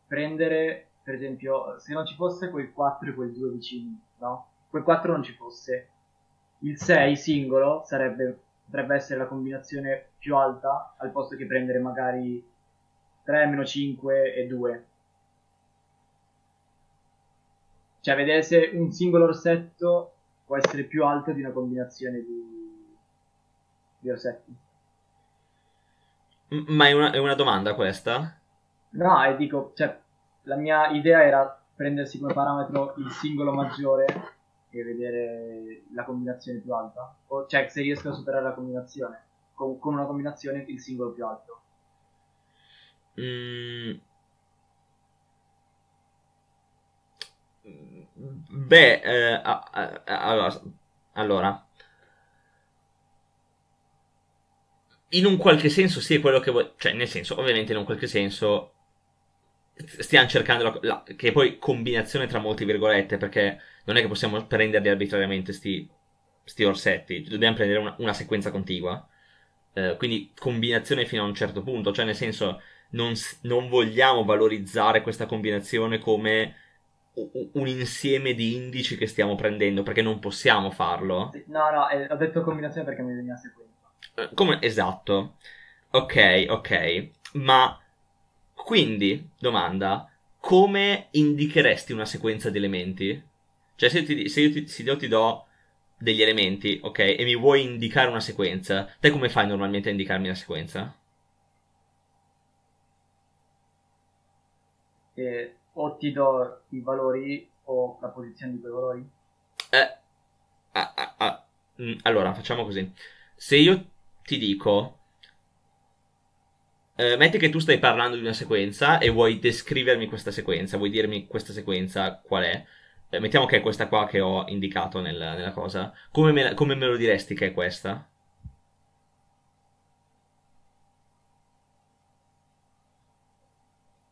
prendere, per esempio, se non ci fosse quel 4 e quel 2 vicini, no? Quel 4 non ci fosse. Il 6 singolo sarebbe, potrebbe essere la combinazione più alta al posto che prendere magari 3, meno 5 e 2. Cioè, vedere se un singolo orsetto può essere più alto di una combinazione di, di orsetti. Ma è una, è una domanda questa? No, e dico, cioè, la mia idea era prendersi come parametro il singolo maggiore e vedere la combinazione più alta, o, cioè se riesco a superare la combinazione, con, con una combinazione il singolo più alto. Mm. Beh, eh, a, allora, in un qualche senso sì, è quello che vuoi, cioè nel senso, ovviamente in un qualche senso stiamo cercando la, la, che poi combinazione tra molti virgolette, perché non è che possiamo prenderli arbitrariamente sti, sti orsetti, dobbiamo prendere una, una sequenza contigua, eh, quindi combinazione fino a un certo punto, cioè nel senso non, non vogliamo valorizzare questa combinazione come un insieme di indici che stiamo prendendo perché non possiamo farlo. No, no, eh, ho detto combinazione perché mi veniva sequenza. Eh, come... Esatto. Ok, ok. Ma quindi, domanda, come indicheresti una sequenza di elementi? Cioè, se, ti, se, io, ti, se io ti do degli elementi, ok, e mi vuoi indicare una sequenza, te come fai normalmente a indicarmi una sequenza? Eh, o ti do i valori o la posizione di quei valori? Eh, ah, ah, ah. Mm, allora, facciamo così. Se io ti dico... Eh, metti che tu stai parlando di una sequenza e vuoi descrivermi questa sequenza, vuoi dirmi questa sequenza qual è. Eh, mettiamo che è questa qua che ho indicato nel, nella cosa. Come me, come me lo diresti che è questa?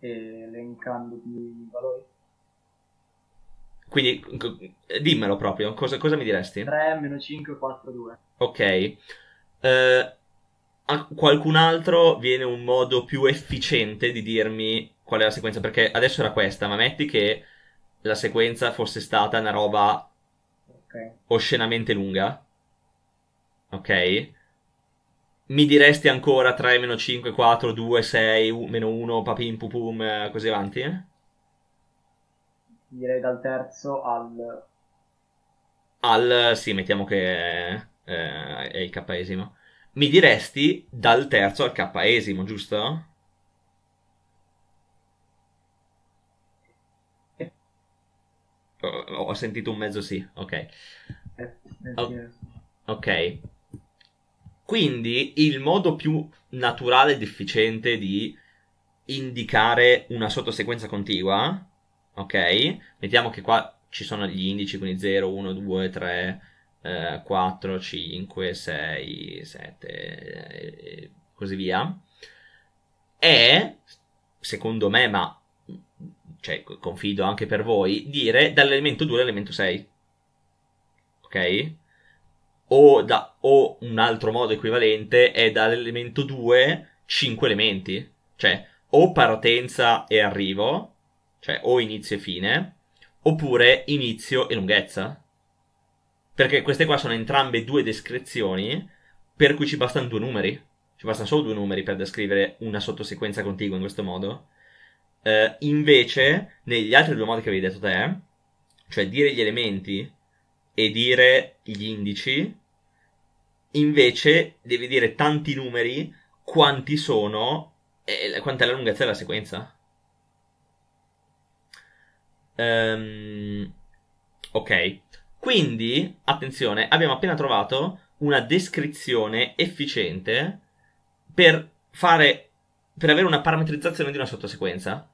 Eh, elencando i valori? Quindi dimmelo proprio, cosa, cosa, mi diresti? 3 meno 5, 4, 2. Ok. Eh, a qualcun altro viene un modo più efficiente di dirmi qual è la sequenza, perché adesso era questa, ma metti che la sequenza fosse stata una roba okay. oscenamente lunga. Ok? mi diresti ancora 3, meno 5, 4, 2, 6, meno 1, papim, pupum, eh, così avanti? Eh? Direi dal terzo al... Al, sì, mettiamo che è, eh, è il kesimo. Mi diresti dal terzo al kesimo, giusto? Ho, sentito un mezzo sì, ok. Eh, ok. Quindi il modo più naturale ed efficiente di indicare una sottosequenza contigua, ok? Mettiamo che qua ci sono gli indici, quindi 0, 1, 2, 3, eh, 4, 5, 6, 7 e così via. È, secondo me, ma cioè, confido anche per voi, dire dall'elemento 2 all'elemento 6. Ok? o, da, o un altro modo equivalente è dall'elemento 2 5 elementi, cioè o partenza e arrivo, cioè o inizio e fine, oppure inizio e lunghezza. Perché queste qua sono entrambe due descrizioni per cui ci bastano due numeri. Ci bastano solo due numeri per descrivere una sottosequenza contigua in questo modo. Eh, invece, negli altri due modi che avevi detto te, cioè dire gli elementi e dire gli indici, invece devi dire tanti numeri, quanti sono e quanta è la lunghezza della sequenza. Um, ok, quindi attenzione, abbiamo appena trovato una descrizione efficiente per fare per avere una parametrizzazione di una sottosequenza.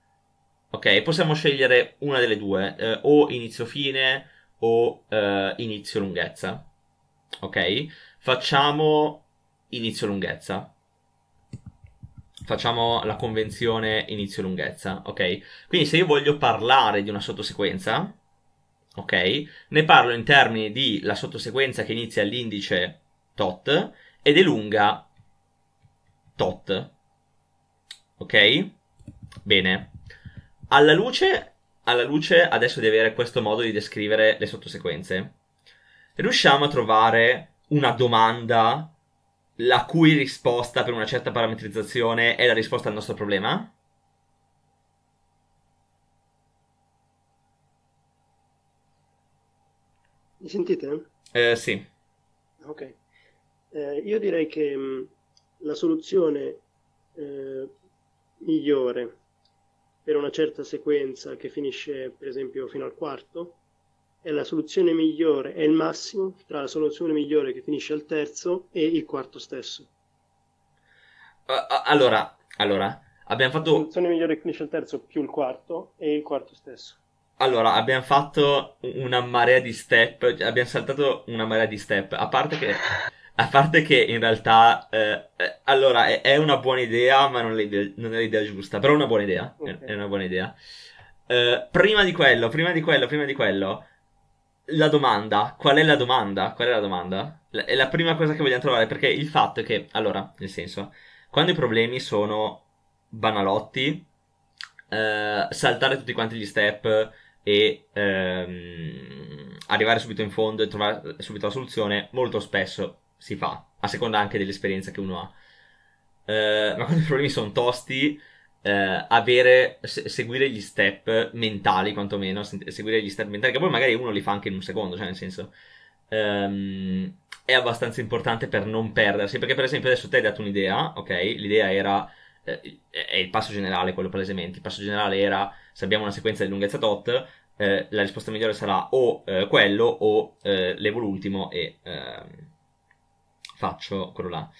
Ok, possiamo scegliere una delle due, eh, o inizio fine o eh, inizio lunghezza. Ok? Facciamo inizio lunghezza. Facciamo la convenzione inizio lunghezza, ok? Quindi se io voglio parlare di una sottosequenza, ok? Ne parlo in termini di la sottosequenza che inizia all'indice tot ed è lunga tot, ok? Bene. Alla luce, alla luce adesso di avere questo modo di descrivere le sottosequenze, riusciamo a trovare una domanda la cui risposta per una certa parametrizzazione è la risposta al nostro problema? Mi sentite? Eh, sì. Ok. Eh, io direi che mh, mm, la soluzione eh, migliore per una certa sequenza che finisce per esempio fino al quarto è la soluzione migliore, è il massimo tra la soluzione migliore che finisce al terzo e il quarto stesso. Uh, allora, allora, abbiamo fatto... La soluzione migliore che finisce al terzo più il quarto e il quarto stesso. Allora, abbiamo fatto una marea di step, abbiamo saltato una marea di step, a parte che... A parte che in realtà, eh, eh, allora è, è, una buona idea, ma non, l'idea, non è l'idea giusta. Però è una buona idea. Okay. È una buona idea. Eh, prima di quello, prima di quello, prima di quello, la domanda, qual è la domanda? Qual è la domanda? La, è la prima cosa che vogliamo trovare perché il fatto è che, allora, nel senso, quando i problemi sono banalotti, eh, saltare tutti quanti gli step e ehm, arrivare subito in fondo e trovare subito la soluzione, molto spesso si fa, a seconda anche dell'esperienza che uno ha. Eh, ma quando i problemi sono tosti, eh, avere, seguire gli step mentali, quantomeno, seguire gli step mentali, che poi magari uno li fa anche in un secondo, cioè nel senso, ehm, è abbastanza importante per non perdersi, perché per esempio adesso te hai dato un'idea, ok? L'idea era, eh, è il passo generale quello palesemente, il passo generale era, se abbiamo una sequenza di lunghezza tot, eh, la risposta migliore sarà o eh, quello o eh, levo l'ultimo e ehm, faccio quello là.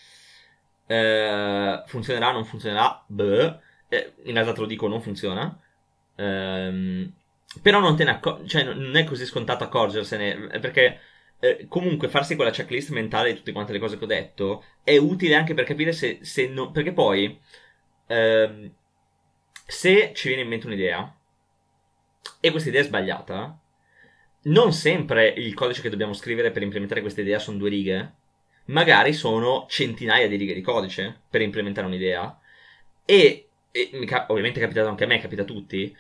Eh, funzionerà non funzionerà? Beh, eh, in realtà te lo dico, non funziona. Ehm, però non te ne accor- cioè, non è così scontato accorgersene, eh, perché eh, comunque farsi quella checklist mentale di tutte quante le cose che ho detto è utile anche per capire se, se no, perché poi ehm, se ci viene in mente un'idea e questa idea è sbagliata, non sempre il codice che dobbiamo scrivere per implementare questa idea sono due righe, magari sono centinaia di righe di codice per implementare un'idea e e cap- ovviamente è capitato anche a me, capita a tutti,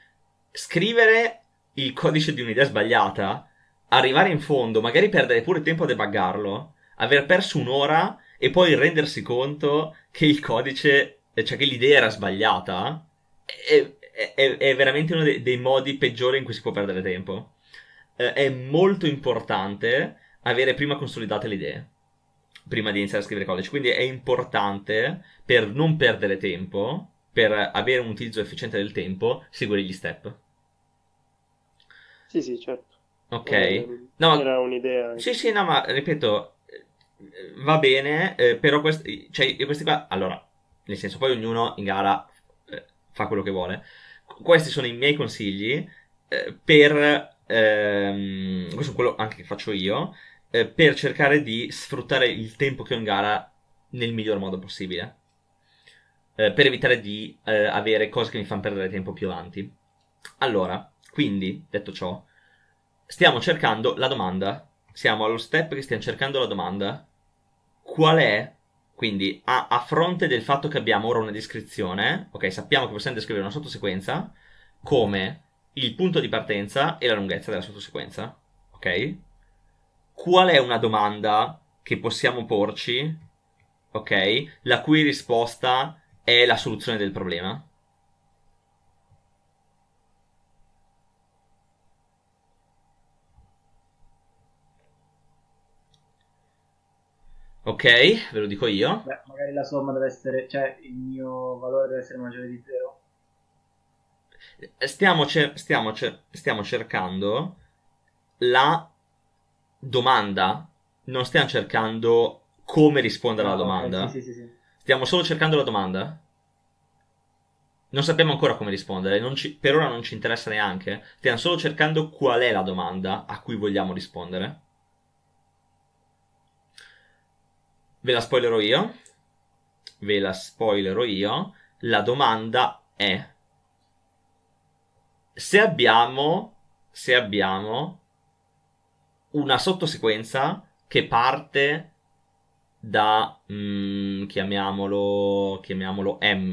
scrivere il codice di un'idea sbagliata, arrivare in fondo, magari perdere pure tempo a debuggarlo, aver perso un'ora e poi rendersi conto che il codice, cioè che l'idea era sbagliata, è, è, è veramente uno dei, dei, modi peggiori in cui si può perdere tempo. Eh, è molto importante avere prima consolidate le idee, prima di iniziare a scrivere codice, quindi è importante per non perdere tempo per avere un utilizzo efficiente del tempo, seguire gli step. Sì, sì, certo. Ok. Eh, no, era un'idea. Sì, sì, no, ma ripeto, eh, va bene, eh, però questi, cioè, questi qua, allora, nel senso, poi ognuno in gara eh, fa quello che vuole. Questi sono i miei consigli eh, per... Ehm, questo è quello anche che faccio io eh, per cercare di sfruttare il tempo che ho in gara nel miglior modo possibile eh, per evitare di eh, avere cose che mi fanno perdere tempo più avanti. Allora, quindi, detto ciò, stiamo cercando la domanda. Siamo allo step che stiamo cercando la domanda. Qual è, quindi, a, a fronte del fatto che abbiamo ora una descrizione, ok, sappiamo che possiamo descrivere una sottosequenza come il punto di partenza e la lunghezza della sottosequenza, ok? Qual è una domanda che possiamo porci, ok, la cui risposta è la soluzione del problema? Ok, ve lo dico io. Beh, magari la somma deve essere, cioè il mio valore deve essere maggiore di 0. Stiamo, cer- stiamo, cer- stiamo cercando la domanda, non stiamo cercando come rispondere alla ah, domanda. Okay, sì, sì, sì. Stiamo solo cercando la domanda. Non sappiamo ancora come rispondere, ci, per ora non ci interessa neanche. Stiamo solo cercando qual è la domanda a cui vogliamo rispondere. Ve la spoilerò io. Ve la spoilerò io. La domanda è se abbiamo, se abbiamo una sottosequenza che parte da, mm, chiamiamolo, chiamiamolo M,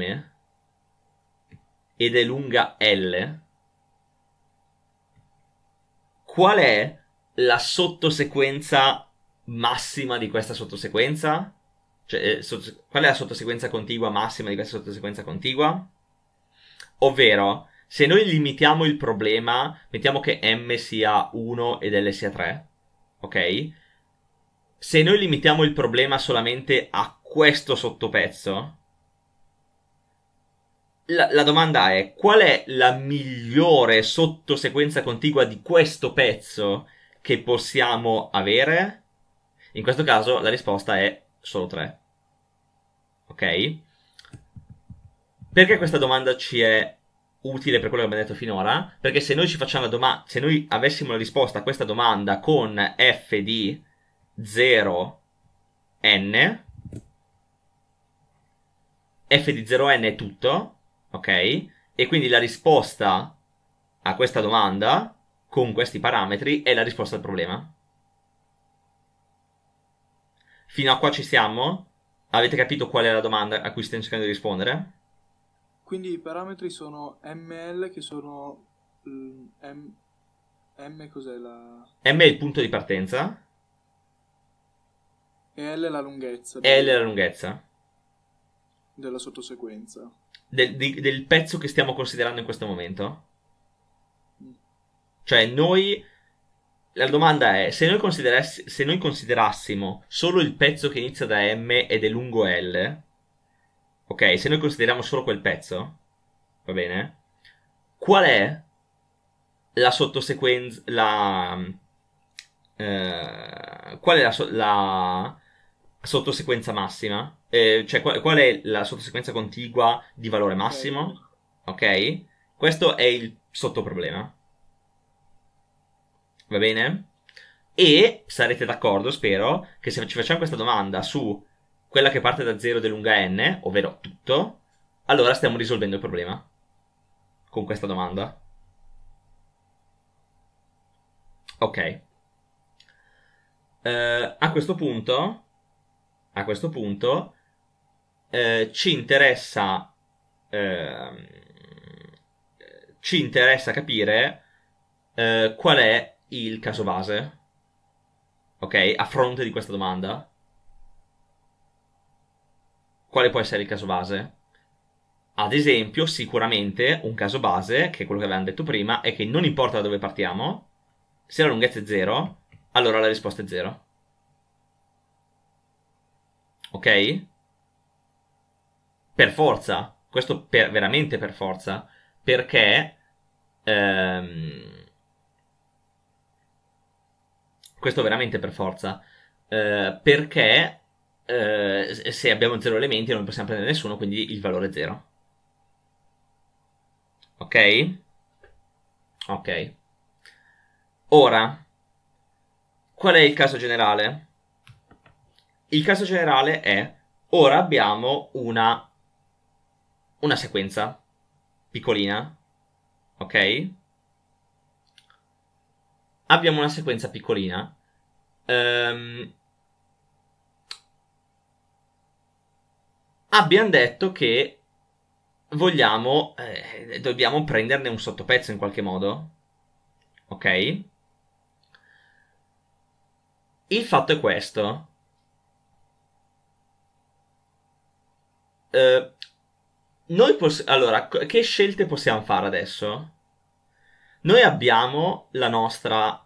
ed è lunga L, qual è la sottosequenza massima di questa sottosequenza? Cioè, eh, sotto, qual è la sottosequenza contigua massima di questa sottosequenza contigua? Ovvero, se noi limitiamo il problema, mettiamo che m sia 1 ed l sia 3, ok? se noi limitiamo il problema solamente a questo sottopezzo, la, la, domanda è qual è la migliore sottosequenza contigua di questo pezzo che possiamo avere? In questo caso la risposta è solo 3. Ok? Perché questa domanda ci è utile per quello che abbiamo detto finora? Perché se noi ci facciamo la domanda, se noi avessimo la risposta a questa domanda con f di 0n, f di 0n è tutto, ok? E quindi la risposta a questa domanda con questi parametri è la risposta al problema. Fino a qua ci siamo? Avete capito qual è la domanda a cui stiamo cercando di rispondere? Quindi i parametri sono ml che sono mm, m, m cos'è la M è il punto di partenza e L è la lunghezza. L è la lunghezza? Della sottosequenza. Del, di, del pezzo che stiamo considerando in questo momento? Mm. Cioè, noi... La domanda è, se noi, considerass- se noi considerassimo solo il pezzo che inizia da M ed è lungo L, ok, se noi consideriamo solo quel pezzo, va bene? Qual è la sottosequenza, la... Mm, eh, qual è la, so- la, sottosequenza massima, eh, cioè qual, qual, è la sottosequenza contigua di valore massimo, ok? Questo è il sottoproblema. Va bene? E sarete d'accordo, spero, che se ci facciamo questa domanda su quella che parte da 0 dell'unga n, ovvero tutto, allora stiamo risolvendo il problema con questa domanda. Ok. Uh, a questo punto a questo punto eh, ci interessa eh, ci interessa capire eh, qual è il caso base ok a fronte di questa domanda quale può essere il caso base ad esempio sicuramente un caso base che è quello che avevamo detto prima è che non importa da dove partiamo se la lunghezza è 0 allora la risposta è 0 ok? Per forza, questo per, veramente per forza, perché ehm, questo veramente per forza, eh, perché eh, se abbiamo zero elementi non possiamo prendere nessuno, quindi il valore è zero. Ok? Ok. Ora, qual è il caso generale? Il caso generale è, ora abbiamo una, una sequenza piccolina, ok? Abbiamo una sequenza piccolina. Um, ehm, abbiamo detto che vogliamo, eh, dobbiamo prenderne un sottopezzo in qualche modo, ok? Il fatto è questo. Eh, noi poss- allora, che scelte possiamo fare adesso? Noi abbiamo la nostra,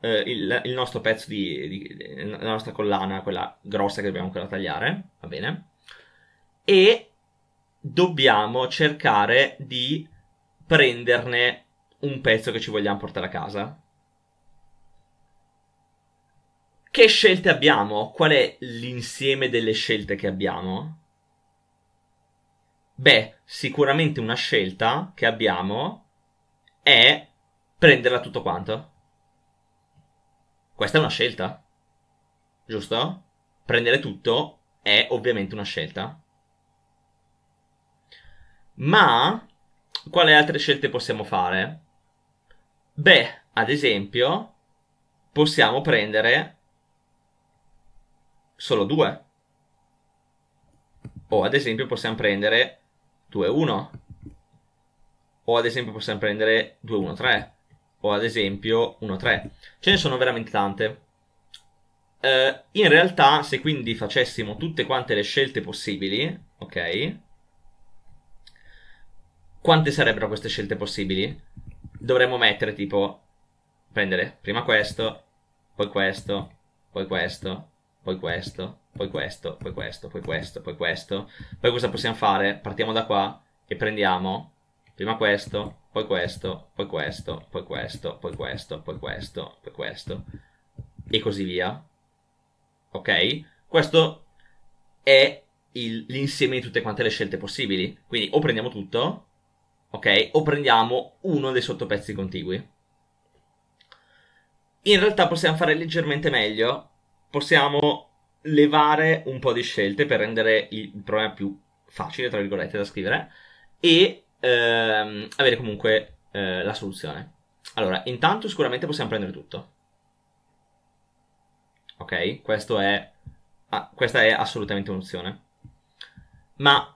eh, il, il, nostro pezzo di, di, la nostra collana, quella grossa che dobbiamo ancora tagliare, va bene? E dobbiamo cercare di prenderne un pezzo che ci vogliamo portare a casa. Che scelte abbiamo? Qual è l'insieme delle scelte che abbiamo? Beh, sicuramente una scelta che abbiamo è prenderla tutto quanto. Questa è una scelta, giusto? Prendere tutto è ovviamente una scelta. Ma quali altre scelte possiamo fare? Beh, ad esempio, possiamo prendere solo due. O ad esempio possiamo prendere 2-1. O ad esempio possiamo prendere 2-1-3. O ad esempio 1-3. Ce ne sono veramente tante. Eh, in realtà, se quindi facessimo tutte quante le scelte possibili, ok? Quante sarebbero queste scelte possibili? Dovremmo mettere tipo prendere prima questo, poi questo, poi questo, poi questo, poi questo, poi questo, poi questo, poi questo. Poi cosa possiamo fare? Partiamo da qua e prendiamo prima questo, poi questo, poi questo, poi questo, poi questo, poi questo, poi questo e così via. Ok? Questo è il, l'insieme di tutte quante le scelte possibili. Quindi o prendiamo tutto, ok? O prendiamo uno dei sottopezzi contigui. In realtà possiamo fare leggermente meglio. Possiamo levare un po' di scelte per rendere il, problema più facile, tra virgolette, da scrivere e ehm, avere comunque eh, la soluzione. Allora, intanto sicuramente possiamo prendere tutto. Ok? Questo è, ah, questa è assolutamente un'opzione. Ma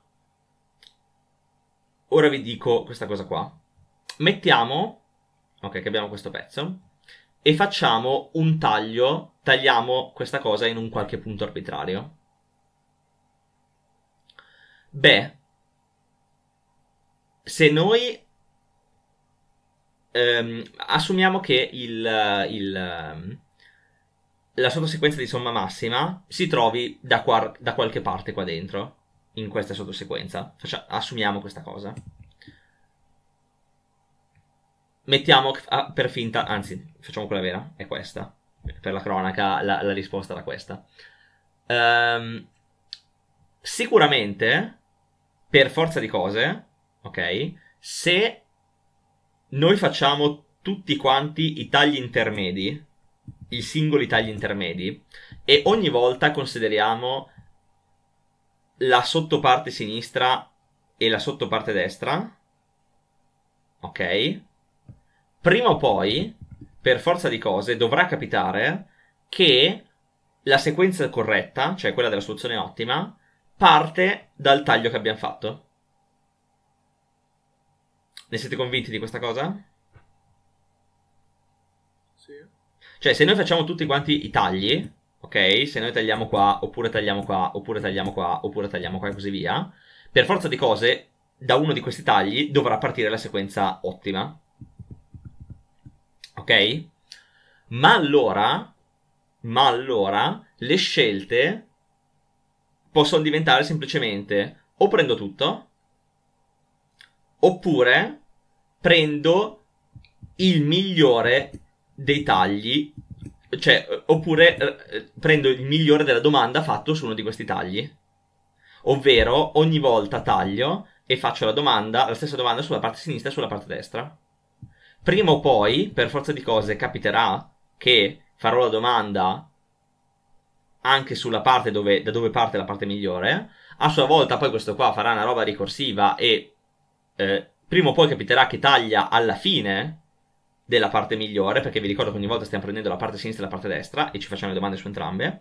ora vi dico questa cosa qua. Mettiamo, ok, che abbiamo questo pezzo, e facciamo un taglio tagliamo questa cosa in un qualche punto arbitrario. Beh, se noi ehm, assumiamo che il, il, la sottosequenza di somma massima si trovi da, qua, da qualche parte qua dentro, in questa sottosequenza, Faccia, assumiamo questa cosa. Mettiamo ah, per finta, anzi, facciamo quella vera, è questa per la cronaca, la, la risposta era questa. Um, sicuramente, per forza di cose, ok, se noi facciamo tutti quanti i tagli intermedi, i singoli tagli intermedi, e ogni volta consideriamo la sottoparte sinistra e la sottoparte destra, ok? Prima o poi per forza di cose dovrà capitare che la sequenza corretta, cioè quella della soluzione ottima, parte dal taglio che abbiamo fatto. Ne siete convinti di questa cosa? Sì. Cioè, se noi facciamo tutti quanti i tagli, ok? Se noi tagliamo qua, oppure tagliamo qua, oppure tagliamo qua, oppure tagliamo qua e così via, per forza di cose, da uno di questi tagli dovrà partire la sequenza ottima ok? Ma allora, ma allora, le scelte possono diventare semplicemente o prendo tutto, oppure prendo il migliore dei tagli, cioè, oppure eh, prendo il migliore della domanda fatto su uno di questi tagli. Ovvero ogni volta taglio e faccio la domanda, la stessa domanda sulla parte sinistra e sulla parte destra prima o poi, per forza di cose, capiterà che farò la domanda anche sulla parte dove, da dove parte la parte migliore. A sua volta, poi questo qua farà una roba ricorsiva e eh, prima o poi capiterà che taglia alla fine della parte migliore, perché vi ricordo che ogni volta stiamo prendendo la parte sinistra e la parte destra e ci facciamo le domande su entrambe.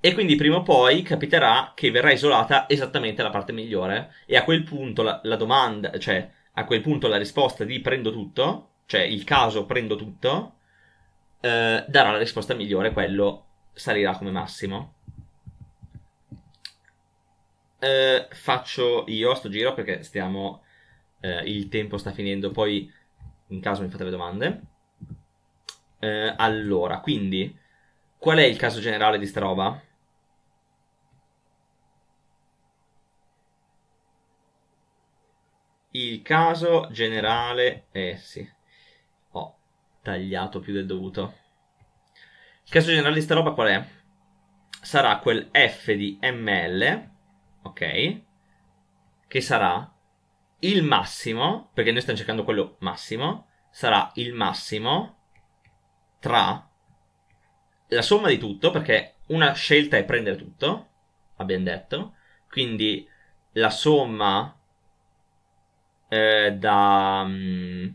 E quindi prima o poi capiterà che verrà isolata esattamente la parte migliore e a quel punto la, la domanda, cioè a quel punto la risposta di prendo tutto, cioè il caso prendo tutto, eh, darà la risposta migliore, quello salirà come massimo. Eh, faccio io sto giro perché stiamo, eh, il tempo sta finendo, poi in caso mi fate le domande. Eh, allora, quindi, qual è il caso generale di sta roba? il caso generale, eh sì, ho tagliato più del dovuto. Il caso generale di sta roba qual è? Sarà quel f di ml, ok, che sarà il massimo, perché noi stiamo cercando quello massimo, sarà il massimo tra la somma di tutto, perché una scelta è prendere tutto, abbiamo detto, quindi la somma eh, da um,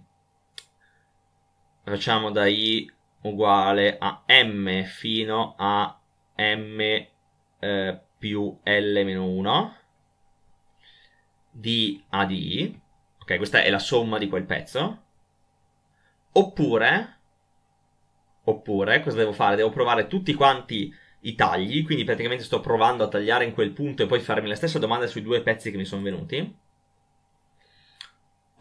facciamo da i uguale a m fino a m eh, più l meno 1 di a di i ok questa è la somma di quel pezzo oppure oppure cosa devo fare devo provare tutti quanti i tagli quindi praticamente sto provando a tagliare in quel punto e poi farmi la stessa domanda sui due pezzi che mi sono venuti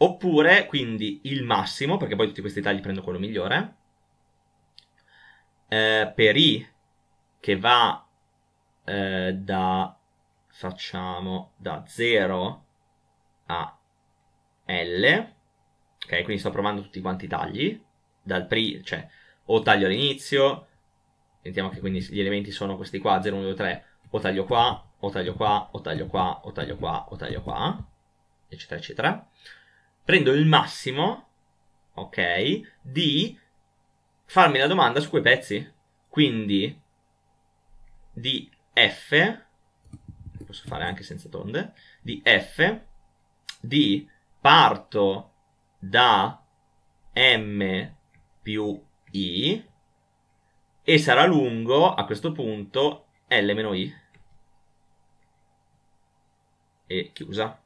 Oppure, quindi, il massimo, perché poi tutti questi tagli prendo quello migliore, eh, per i che va eh, da, facciamo, da 0 a L, ok, quindi sto provando tutti quanti i tagli, dal pri, cioè, o taglio all'inizio, sentiamo che quindi gli elementi sono questi qua, 0, 1, 2, 3, o taglio qua, o taglio qua, o taglio qua, o taglio qua, o taglio qua, eccetera, eccetera prendo il massimo, ok, di farmi la domanda su quei pezzi. Quindi di f, posso fare anche senza tonde, di f di parto da m più i e sarà lungo a questo punto l meno i e chiusa.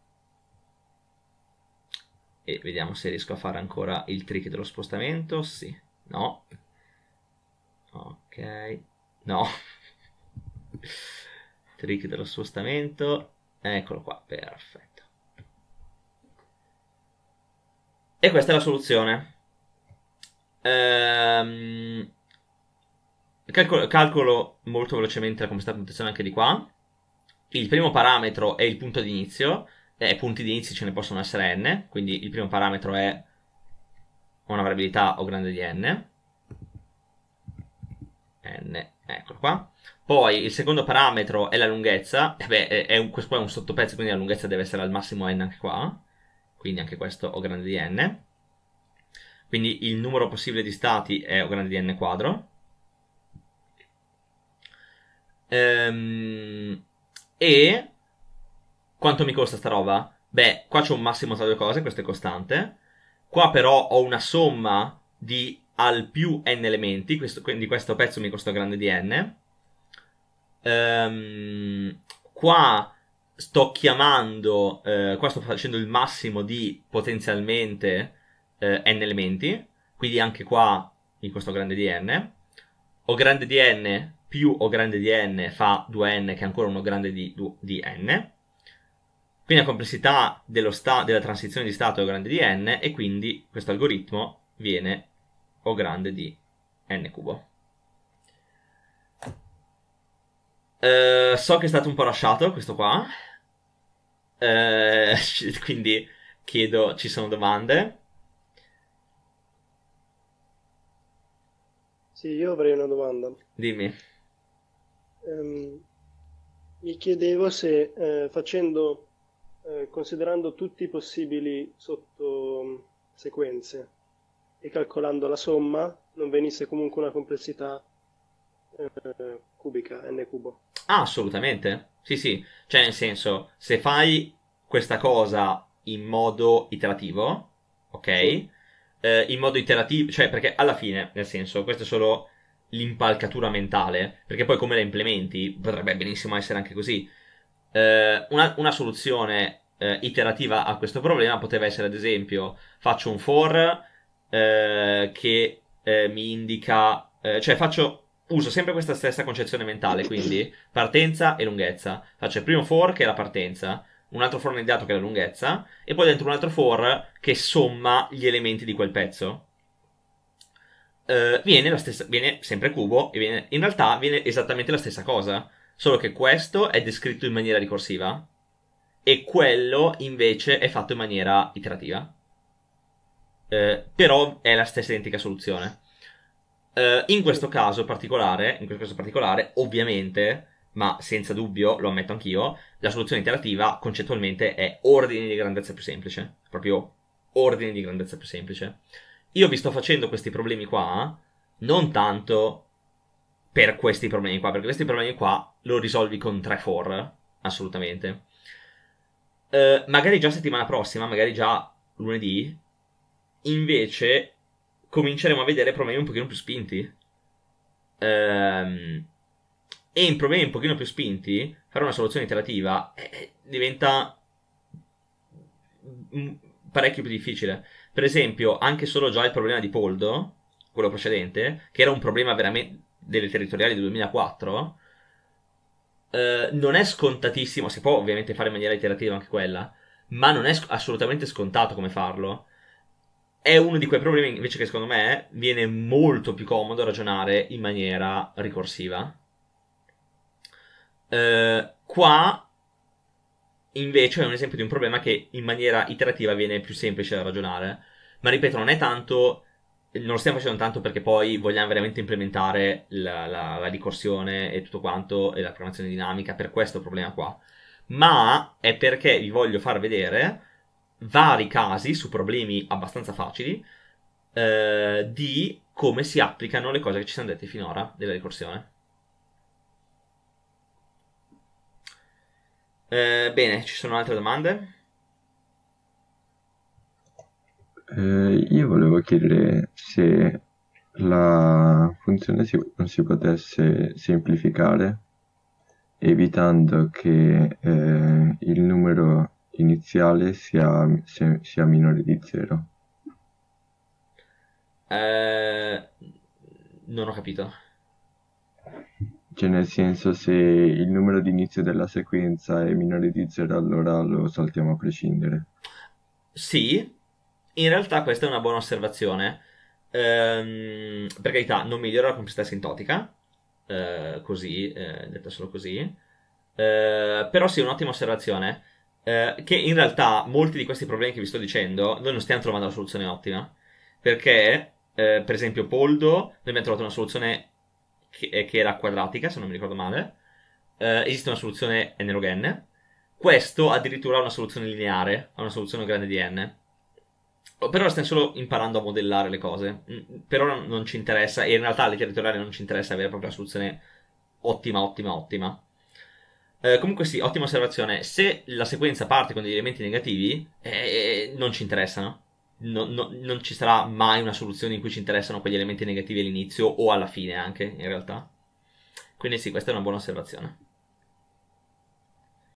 E vediamo se riesco a fare ancora il trick dello spostamento. Sì. No. Ok. No. trick dello spostamento. Eccolo qua. Perfetto. E questa è la soluzione. Ehm... Calcolo, calcolo, molto velocemente la complessità computazione anche di qua. Il primo parametro è il punto di inizio eh, e punti di inizio ce ne possono essere n, quindi il primo parametro è una variabilità o grande di n, n, eccolo qua. Poi il secondo parametro è la lunghezza, e eh beh, è un, questo qua è un sottopezzo, quindi la lunghezza deve essere al massimo n anche qua, quindi anche questo o grande di n. Quindi il numero possibile di stati è o grande di n quadro. Ehm, e quanto mi costa sta roba? Beh, qua c'è un massimo tra due cose, questo è costante. Qua però ho una somma di al più n elementi, questo, quindi questo pezzo mi costa grande di n. Ehm, qua sto chiamando, eh, qua sto facendo il massimo di potenzialmente eh, n elementi, quindi anche qua mi costa grande di n. O grande di n più o grande di n fa 2n che è ancora uno grande di, di n quindi la complessità sta- della transizione di stato è O grande di n e quindi questo algoritmo viene O grande di n cubo. Uh, so che è stato un po' lasciato questo qua, uh, quindi chiedo, ci sono domande? Sì, io avrei una domanda. Dimmi. Um, mi chiedevo se eh, facendo eh, considerando tutti i possibili sottosequenze e calcolando la somma, non venisse comunque una complessità eh, cubica, n cubo. Ah, assolutamente. Sì, sì. Cioè, nel senso, se fai questa cosa in modo iterativo, ok? Sì. Eh, in modo iterativo, cioè, perché alla fine, nel senso, questo è solo l'impalcatura mentale, perché poi come la implementi potrebbe benissimo essere anche così eh, una, una, soluzione eh, iterativa a questo problema poteva essere, ad esempio, faccio un for eh, che eh, mi indica, eh, cioè faccio, uso sempre questa stessa concezione mentale, quindi partenza e lunghezza. Faccio il primo for che è la partenza, un altro for nel che è la lunghezza, e poi dentro un altro for che somma gli elementi di quel pezzo. Uh, viene, stessa, viene, sempre cubo e viene, in realtà viene esattamente la stessa cosa. Solo che questo è descritto in maniera ricorsiva e quello invece è fatto in maniera iterativa. Eh, però è la stessa identica soluzione. Eh, in questo caso particolare, in questo caso particolare, ovviamente, ma senza dubbio, lo ammetto anch'io, la soluzione iterativa concettualmente è ordine di grandezza più semplice, proprio ordine di grandezza più semplice. Io vi sto facendo questi problemi qua non tanto per questi problemi qua, perché questi problemi qua lo risolvi con 3 for, assolutamente. Eh, magari già settimana prossima, magari già lunedì, invece cominceremo a vedere problemi un pochino più spinti. Ehm, e in problemi un pochino più spinti, fare una soluzione iterativa eh, eh diventa parecchio più difficile. Per esempio, anche solo già il problema di Poldo, quello precedente, che era un problema veramente delle territoriali del 2004, eh, non è scontatissimo, si può ovviamente fare in maniera iterativa anche quella, ma non è sc- assolutamente scontato come farlo. È uno di quei problemi invece che secondo me viene molto più comodo ragionare in maniera ricorsiva. Eh, qua invece è un esempio di un problema che in maniera iterativa viene più semplice da ragionare, ma ripeto non è tanto non lo stiamo facendo tanto perché poi vogliamo veramente implementare la, la, la ricorsione e tutto quanto e la programmazione dinamica per questo problema qua, ma è perché vi voglio far vedere vari casi su problemi abbastanza facili eh, di come si applicano le cose che ci siamo dette finora della ricorsione. Eh, bene, ci sono altre domande? Eh, io volevo chiedere se la funzione si, si potesse semplificare evitando che eh, il numero iniziale sia, se- sia minore di 0. Eh, non ho capito. Cioè, nel senso, se il numero di inizio della sequenza è minore di 0, allora lo saltiamo a prescindere. Sì, in realtà questa è una buona osservazione. Ehm, per carità, non migliora la complessità sintotica, eh, così, eh, detta solo così. Eh, però sì, un'ottima osservazione. Eh, che in realtà molti di questi problemi che vi sto dicendo, noi non stiamo trovando la soluzione ottima. Perché, eh, per esempio, Poldo, noi abbiamo trovato una soluzione che, eh, che era quadratica, se non mi ricordo male. Eh, esiste una soluzione n log n. Questo addirittura ha una soluzione lineare, ha una soluzione grande di n. Per ora stiamo solo imparando a modellare le cose. Mm, per ora non ci interessa, e in realtà alle territoriali non ci interessa avere proprio una soluzione ottima, ottima, ottima. Eh, comunque sì, ottima osservazione. Se la sequenza parte con degli elementi negativi, eh, eh, non ci interessano. No, no, non ci sarà mai una soluzione in cui ci interessano quegli elementi negativi all'inizio o alla fine anche, in realtà. Quindi sì, questa è una buona osservazione.